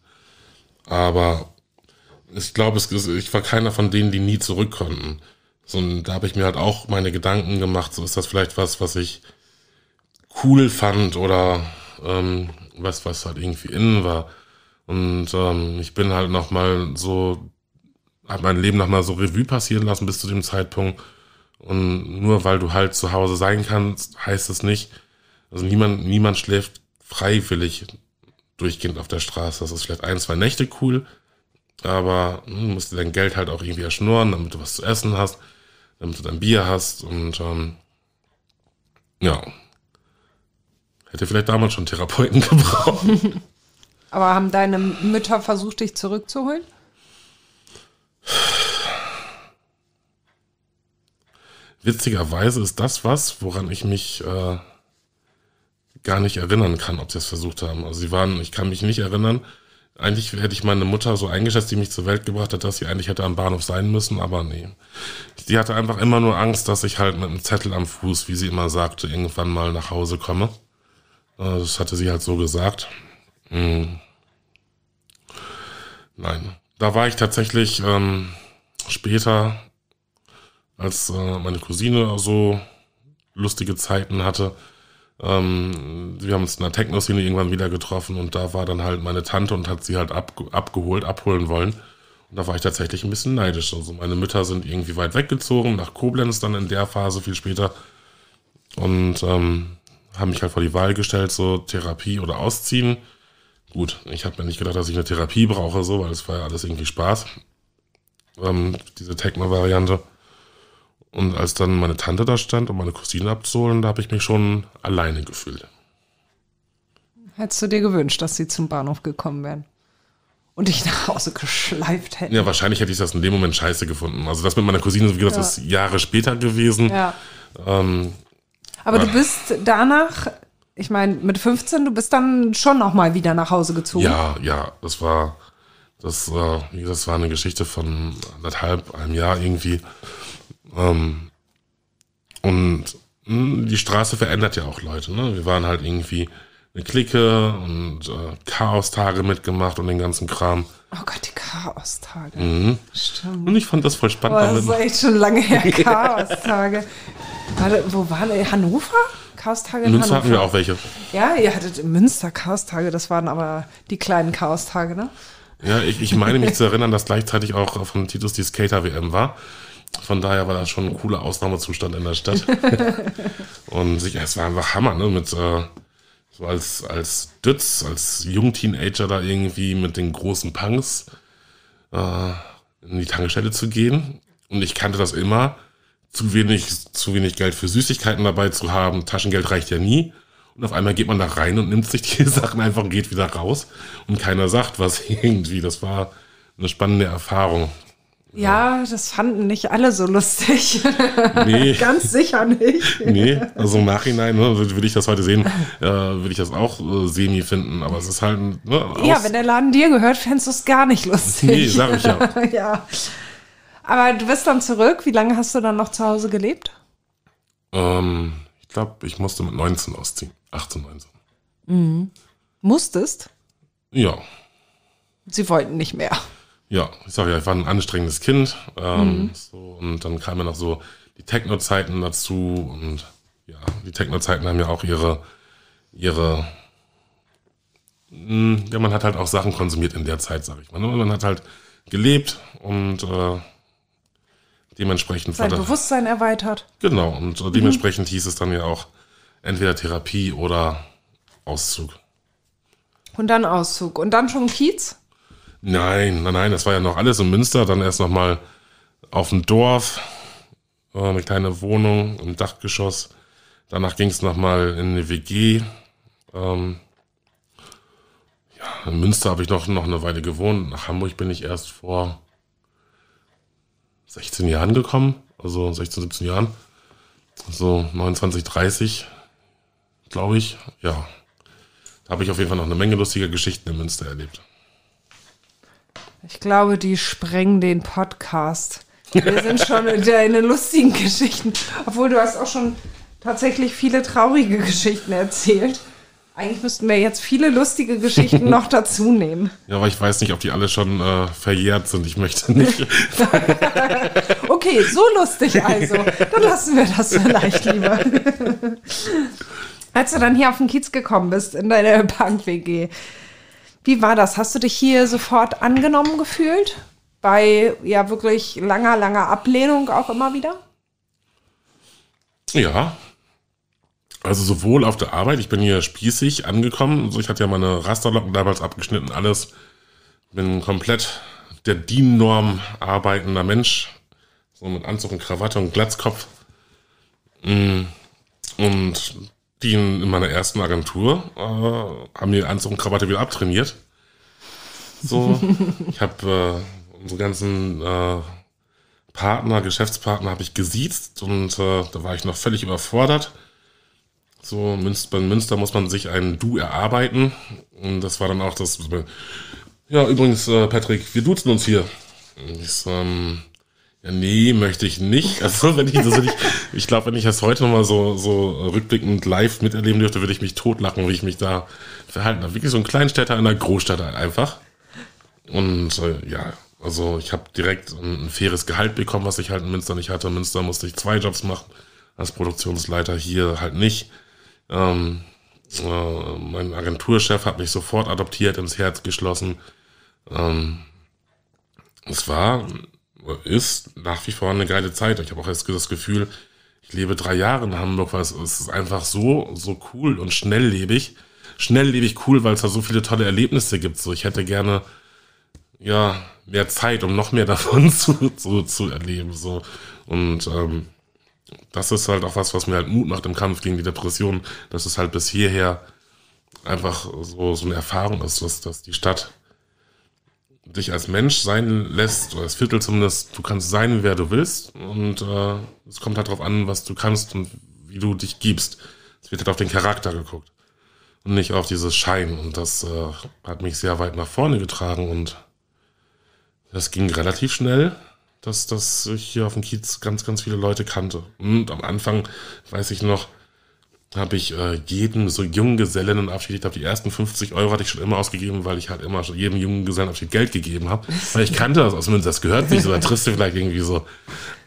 Aber ich glaube, ich war keiner von denen, die nie zurück konnten. So, und da habe ich mir halt auch meine Gedanken gemacht, so ist das vielleicht was, was ich cool fand oder ähm, was, was halt irgendwie innen war. Und ähm, ich bin halt nochmal so, habe mein Leben nochmal so Revue passieren lassen bis zu dem Zeitpunkt. Und nur weil du halt zu Hause sein kannst, heißt es nicht, also niemand, niemand schläft freiwillig durchgehend auf der Straße. Das ist vielleicht ein, zwei Nächte cool, aber hm, du musst dir dein Geld halt auch irgendwie erschnurren, damit du was zu essen hast, damit du dein Bier hast und ähm, ja. Hätte vielleicht damals schon Therapeuten gebraucht. Aber haben deine Mütter versucht, dich zurückzuholen? Witzigerweise ist das was, woran ich mich äh, gar nicht erinnern kann, ob sie es versucht haben. Also sie waren, ich kann mich nicht erinnern, eigentlich hätte ich meine Mutter so eingeschätzt, die mich zur Welt gebracht hat, dass sie eigentlich hätte am Bahnhof sein müssen, aber nee. Die hatte einfach immer nur Angst, dass ich halt mit einem Zettel am Fuß, wie sie immer sagte, irgendwann mal nach Hause komme. Äh, das hatte sie halt so gesagt. Hm. Nein. Da war ich tatsächlich ähm, später, als äh, meine Cousine so lustige Zeiten hatte, ähm, wir haben uns in der Techno-Szene irgendwann wieder getroffen und da war dann halt meine Tante und hat sie halt ab, abgeholt, abholen wollen. Und da war ich tatsächlich ein bisschen neidisch. Also meine Mütter sind irgendwie weit weggezogen, nach Koblenz dann in der Phase viel später. Und ähm, haben mich halt vor die Wahl gestellt, so Therapie oder Ausziehen. Gut, ich habe mir nicht gedacht, dass ich eine Therapie brauche, so, weil es war ja alles irgendwie Spaß. Ähm, diese Techno-Variante. Und als dann meine Tante da stand, um meine Cousine abzuholen, da habe ich mich schon alleine gefühlt. Hättest du dir gewünscht, dass sie zum Bahnhof gekommen wären? und dich nach Hause geschleift hätten. Ja, wahrscheinlich hätte ich das in dem Moment scheiße gefunden. Also das mit meiner Cousine, wie gesagt, ja. ist Jahre später gewesen. Ja. Ähm, aber, aber du bist danach, ich meine, mit 15, du bist dann schon noch mal wieder nach Hause gezogen. Ja, ja, das war, das, äh, das war eine Geschichte von anderthalb, einem Jahr irgendwie. Ähm, und hm, die Straße verändert ja auch Leute. Ne? Wir waren halt irgendwie eine Clique und äh, Chaostage mitgemacht und den ganzen Kram. Oh Gott, die Chaostage. Mhm. Stimmt. Und ich fand das voll spannend. Boah, das ist echt schon lange her, Chaostage. Warte, wo waren die? Hannover? Chaostage in Münster Hannover. hatten wir auch welche. Ja, ihr hattet in Münster Chaostage, das waren aber die kleinen Chaostage, ne? Ja, ich, ich meine mich zu erinnern, dass gleichzeitig auch von Titus die Skater-WM war. Von daher war das schon ein cooler Ausnahmezustand in der Stadt. und ich, es war einfach Hammer, ne? Mit äh, so als, als Dütz, als Jungteenager da irgendwie mit den großen Punks äh, in die Tankstelle zu gehen. Und ich kannte das immer. Zu wenig, zu wenig Geld für Süßigkeiten dabei zu haben. Taschengeld reicht ja nie. Und auf einmal geht man da rein und nimmt sich die Sachen einfach und geht wieder raus. Und keiner sagt was irgendwie. Das war eine spannende Erfahrung. Ja, das fanden nicht alle so lustig. Nee. Ganz sicher nicht. Nee, also im Nachhinein ne, würde ich das heute sehen, äh, würde ich das auch äh, semi finden, aber es ist halt. Ne, ja, wenn der Laden dir gehört, fändest du es gar nicht lustig. Nee, sag ich ja. ja. Aber du bist dann zurück. Wie lange hast du dann noch zu Hause gelebt? Ähm, ich glaube, ich musste mit 19 ausziehen. 18, 19. Mhm. Musstest? Ja. Sie wollten nicht mehr ja, ich sag ja, ich war ein anstrengendes Kind. Ähm, mhm. so, und dann kamen ja noch so die Techno-Zeiten dazu und ja, die Techno-Zeiten haben ja auch ihre, ihre, mh, hm, ja, man hat halt auch Sachen konsumiert in der Zeit, sage ich mal. Ne? Man hat halt gelebt und äh, dementsprechend sein Bewusstsein erweitert. Genau, und äh, mhm. dementsprechend mhm. hieß es dann ja auch entweder Therapie oder Auszug. Und dann Auszug. Und dann schon Kiez? Nein, nein, nein, das war ja noch alles in Münster, dann erst nochmal auf dem Dorf, äh, eine kleine Wohnung im Dachgeschoss. Danach ging es nochmal in eine WG. Ähm, ja, in Münster habe ich noch, noch eine Weile gewohnt. Nach Hamburg bin ich erst vor 16 Jahren gekommen, also 16, 17 Jahren. So 29, 30, glaube ich. Ja. Da habe ich auf jeden Fall noch eine Menge lustiger Geschichten in Münster erlebt. Ich glaube, die sprengen den Podcast. Wir sind schon in deinen lustigen Geschichten. Obwohl du hast auch schon tatsächlich viele traurige Geschichten erzählt. Eigentlich müssten wir jetzt viele lustige Geschichten noch dazu nehmen. Ja, aber ich weiß nicht, ob die alle schon äh, verjährt sind. Ich möchte nicht. okay, so lustig also. Dann lassen wir das vielleicht lieber. Als du dann hier auf den Kiez gekommen bist, in deine punk wg wie war das? Hast du dich hier sofort angenommen gefühlt? Bei ja wirklich langer, langer Ablehnung auch immer wieder? Ja. Also sowohl auf der Arbeit, ich bin hier spießig angekommen. Also ich hatte ja meine Rasterlocken damals abgeschnitten, alles. Bin komplett der DIN-Norm arbeitender Mensch. So mit Anzug und Krawatte und Glatzkopf. Mm. Und die in, in meiner ersten Agentur äh, haben mir Anzug und Krawatte wieder abtrainiert. So, ich habe äh, unsere ganzen äh, Partner, Geschäftspartner habe ich gesiezt und äh, da war ich noch völlig überfordert. So, Münster, in Münster muss man sich ein Du erarbeiten. Und das war dann auch das. Ja, übrigens, äh, Patrick, wir duzen uns hier. Ich, ähm, Nee, möchte ich nicht. Also wenn ich das, ich, ich glaube, wenn ich das heute nochmal so, so rückblickend live miterleben dürfte, würde ich mich totlachen, wie ich mich da verhalten habe. Wirklich so ein Kleinstädter in einer Großstadt halt einfach. Und äh, ja, also ich habe direkt ein, ein, faires Gehalt bekommen, was ich halt in Münster nicht hatte. In Münster musste ich zwei Jobs machen als Produktionsleiter, hier halt nicht. Ähm, äh, mein Agenturchef hat mich sofort adoptiert, ins Herz geschlossen. Ähm, es war ist nach wie vor eine geile Zeit. Ich habe auch jetzt das Gefühl, ich lebe drei Jahre in Hamburg, weil es ist einfach so, so cool und schnelllebig. Schnelllebig cool, weil es da so viele tolle Erlebnisse gibt. So, ich hätte gerne, ja, mehr Zeit, um noch mehr davon zu, zu, zu erleben. So. Und ähm, das ist halt auch was, was mir halt Mut macht im Kampf gegen die Depression, dass es halt bis hierher einfach so, so eine Erfahrung ist, dass, dass die Stadt dich als Mensch sein lässt, oder als Viertel zumindest, du kannst sein, wer du willst. Und äh, es kommt halt darauf an, was du kannst und wie du dich gibst. Es wird halt auf den Charakter geguckt und nicht auf dieses Schein. Und das äh, hat mich sehr weit nach vorne getragen und das ging relativ schnell, dass, dass ich hier auf dem Kiez ganz, ganz viele Leute kannte. Und am Anfang weiß ich noch, habe ich äh, jedem so Junggesellinnenabschied, ich glaube, die ersten 50 Euro hatte ich schon immer ausgegeben, weil ich halt immer schon jedem Junggesellenabschied Geld gegeben habe. Weil ich kannte das aus Münster, das gehört nicht so, da triffst du vielleicht irgendwie so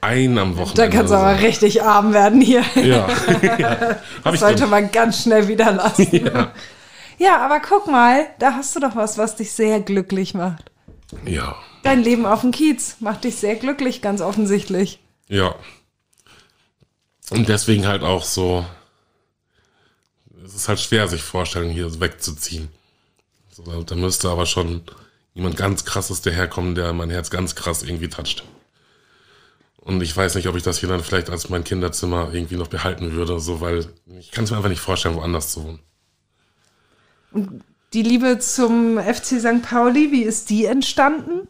einen am Wochenende. Da kannst du aber so. richtig arm werden hier. Ja. ja. Hab ich sollte man ganz schnell wieder lassen. Ja. ja, aber guck mal, da hast du doch was, was dich sehr glücklich macht. Ja. Dein Leben auf dem Kiez macht dich sehr glücklich, ganz offensichtlich. Ja. Und deswegen halt auch so ist halt schwer, sich vorstellen, hier wegzuziehen. So, da, da müsste aber schon jemand ganz krasses daherkommen, der mein Herz ganz krass irgendwie toucht. Und ich weiß nicht, ob ich das hier dann vielleicht als mein Kinderzimmer irgendwie noch behalten würde, so, weil ich kann es mir einfach nicht vorstellen, woanders zu wohnen. Und die Liebe zum FC St. Pauli, wie ist die entstanden?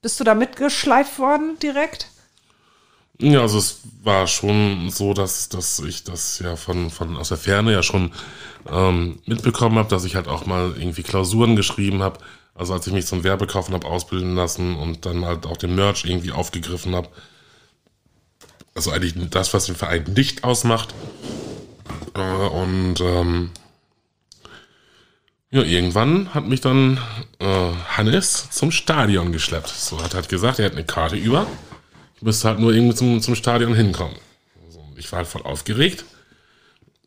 Bist du da mitgeschleift worden direkt? Ja, also es war schon so, dass, dass ich das ja von, von aus der Ferne ja schon ähm, mitbekommen habe, dass ich halt auch mal irgendwie Klausuren geschrieben habe. Also als ich mich zum Werbekaufen habe ausbilden lassen und dann halt auch den Merch irgendwie aufgegriffen habe. Also eigentlich das, was den Verein nicht ausmacht. Äh, und ähm, ja, irgendwann hat mich dann äh, Hannes zum Stadion geschleppt. So hat er halt gesagt, er hat eine Karte über. Du musst halt nur irgendwie zum, zum Stadion hinkommen. Also ich war halt voll aufgeregt.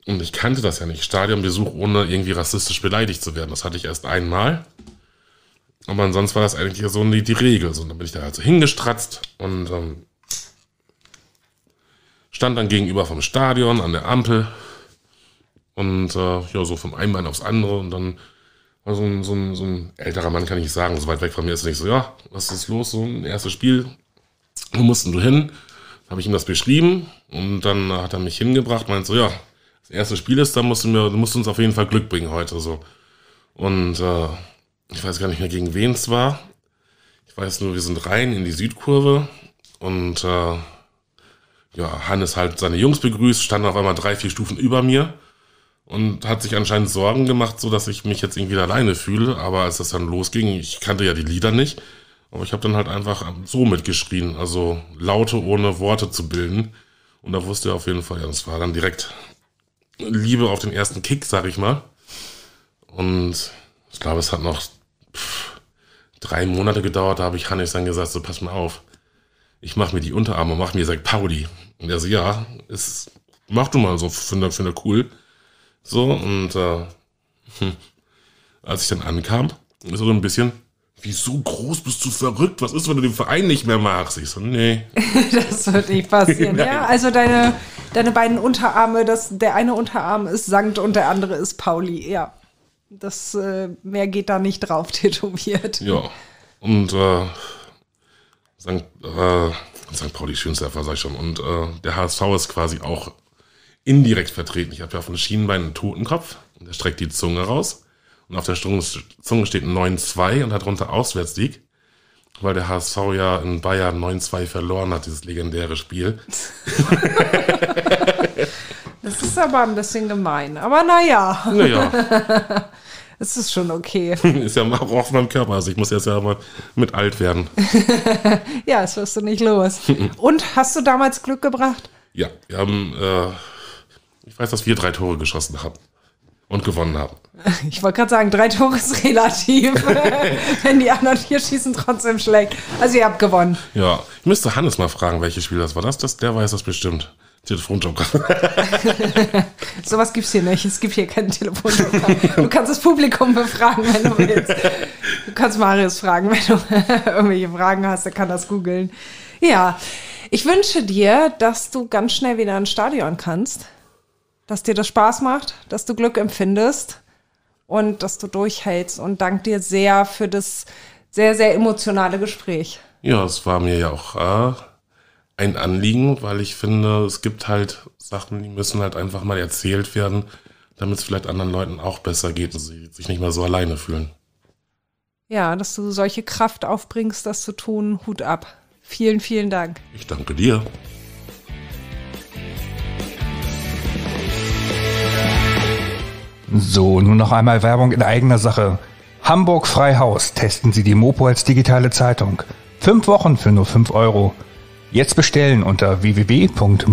Und ich kannte das ja nicht. Stadionbesuch, ohne irgendwie rassistisch beleidigt zu werden. Das hatte ich erst einmal. Aber ansonsten war das eigentlich so die, die Regel. So, dann bin ich da halt so hingestratzt und ähm, stand dann gegenüber vom Stadion an der Ampel. Und äh, ja, so vom einen Bein aufs andere. Und dann war so ein, so, ein, so ein älterer Mann, kann ich sagen, so weit weg von mir ist er nicht so, ja, was ist los? So ein erstes Spiel, wo mussten du hin? Habe ich ihm das beschrieben und dann hat er mich hingebracht, meint so, ja, das erste Spiel ist, da musst du, mir, du uns auf jeden Fall Glück bringen heute so. Und äh, ich weiß gar nicht mehr, gegen wen es war. Ich weiß nur, wir sind rein in die Südkurve und äh, ja, Hannes halt seine Jungs begrüßt, stand auf einmal drei, vier Stufen über mir und hat sich anscheinend Sorgen gemacht, so dass ich mich jetzt irgendwie alleine fühle. Aber als das dann losging, ich kannte ja die Lieder nicht, aber ich habe dann halt einfach so mitgeschrien, also Laute ohne Worte zu bilden. Und da wusste er auf jeden Fall, ja, das war dann direkt Liebe auf den ersten Kick, sag ich mal. Und ich glaube, es hat noch pff, drei Monate gedauert, da habe ich Hannes dann gesagt, so pass mal auf, ich mache mir die Unterarme, mach mir, sagt Pauli. Und er so, ja, ist, mach du mal so, finde finde cool. So, und äh, als ich dann ankam, so ein bisschen, wieso groß bist du verrückt? Was ist, wenn du den Verein nicht mehr machst? Ich so, nee. das wird nicht passieren. ja, also deine, deine beiden Unterarme, das, der eine Unterarm ist Sankt und der andere ist Pauli. Ja, das äh, mehr geht da nicht drauf tätowiert. Ja, und äh, Sankt, äh, St. Pauli, schönster Erfahrung, sag ich schon. Und äh, der HSV ist quasi auch indirekt vertreten. Ich habe ja von dem Schienenbein einen Totenkopf und der streckt die Zunge raus. Und auf der Zunge steht 9-2 und hat runter Auswärtssieg, weil der HSV ja in Bayern 9-2 verloren hat, dieses legendäre Spiel. das ist aber ein bisschen gemein. Aber naja. Naja. Es ist schon okay. ist ja auch auf meinem Körper. Also ich muss jetzt ja mal mit alt werden. ja, das wirst du nicht los. Und hast du damals Glück gebracht? Ja, wir haben, äh, ich weiß, dass wir drei Tore geschossen haben und gewonnen haben. Ich wollte gerade sagen, drei Tore ist relativ. Wenn die anderen vier schießen, trotzdem schlecht. Also ihr habt gewonnen. Ja, ich müsste Hannes mal fragen, welches Spiel das war. Das, das, der weiß das bestimmt. Telefonjoker. Sowas gibt's hier nicht. Es gibt hier keinen Telefonjoker. Du kannst das Publikum befragen, wenn du willst. Du kannst Marius fragen, wenn du irgendwelche Fragen hast. Der kann das googeln. Ja, ich wünsche dir, dass du ganz schnell wieder ins Stadion kannst. Dass dir das Spaß macht, dass du Glück empfindest und dass du durchhältst und dank dir sehr für das sehr, sehr emotionale Gespräch. Ja, es war mir ja auch äh, ein Anliegen, weil ich finde, es gibt halt Sachen, die müssen halt einfach mal erzählt werden, damit es vielleicht anderen Leuten auch besser geht und sie sich nicht mehr so alleine fühlen. Ja, dass du solche Kraft aufbringst, das zu tun, Hut ab. Vielen, vielen Dank. Ich danke dir. So, nun noch einmal Werbung in eigener Sache. Hamburg Freihaus. Testen Sie die Mopo als digitale Zeitung. Fünf Wochen für nur 5 Euro. Jetzt bestellen unter www.mopo.de-testen.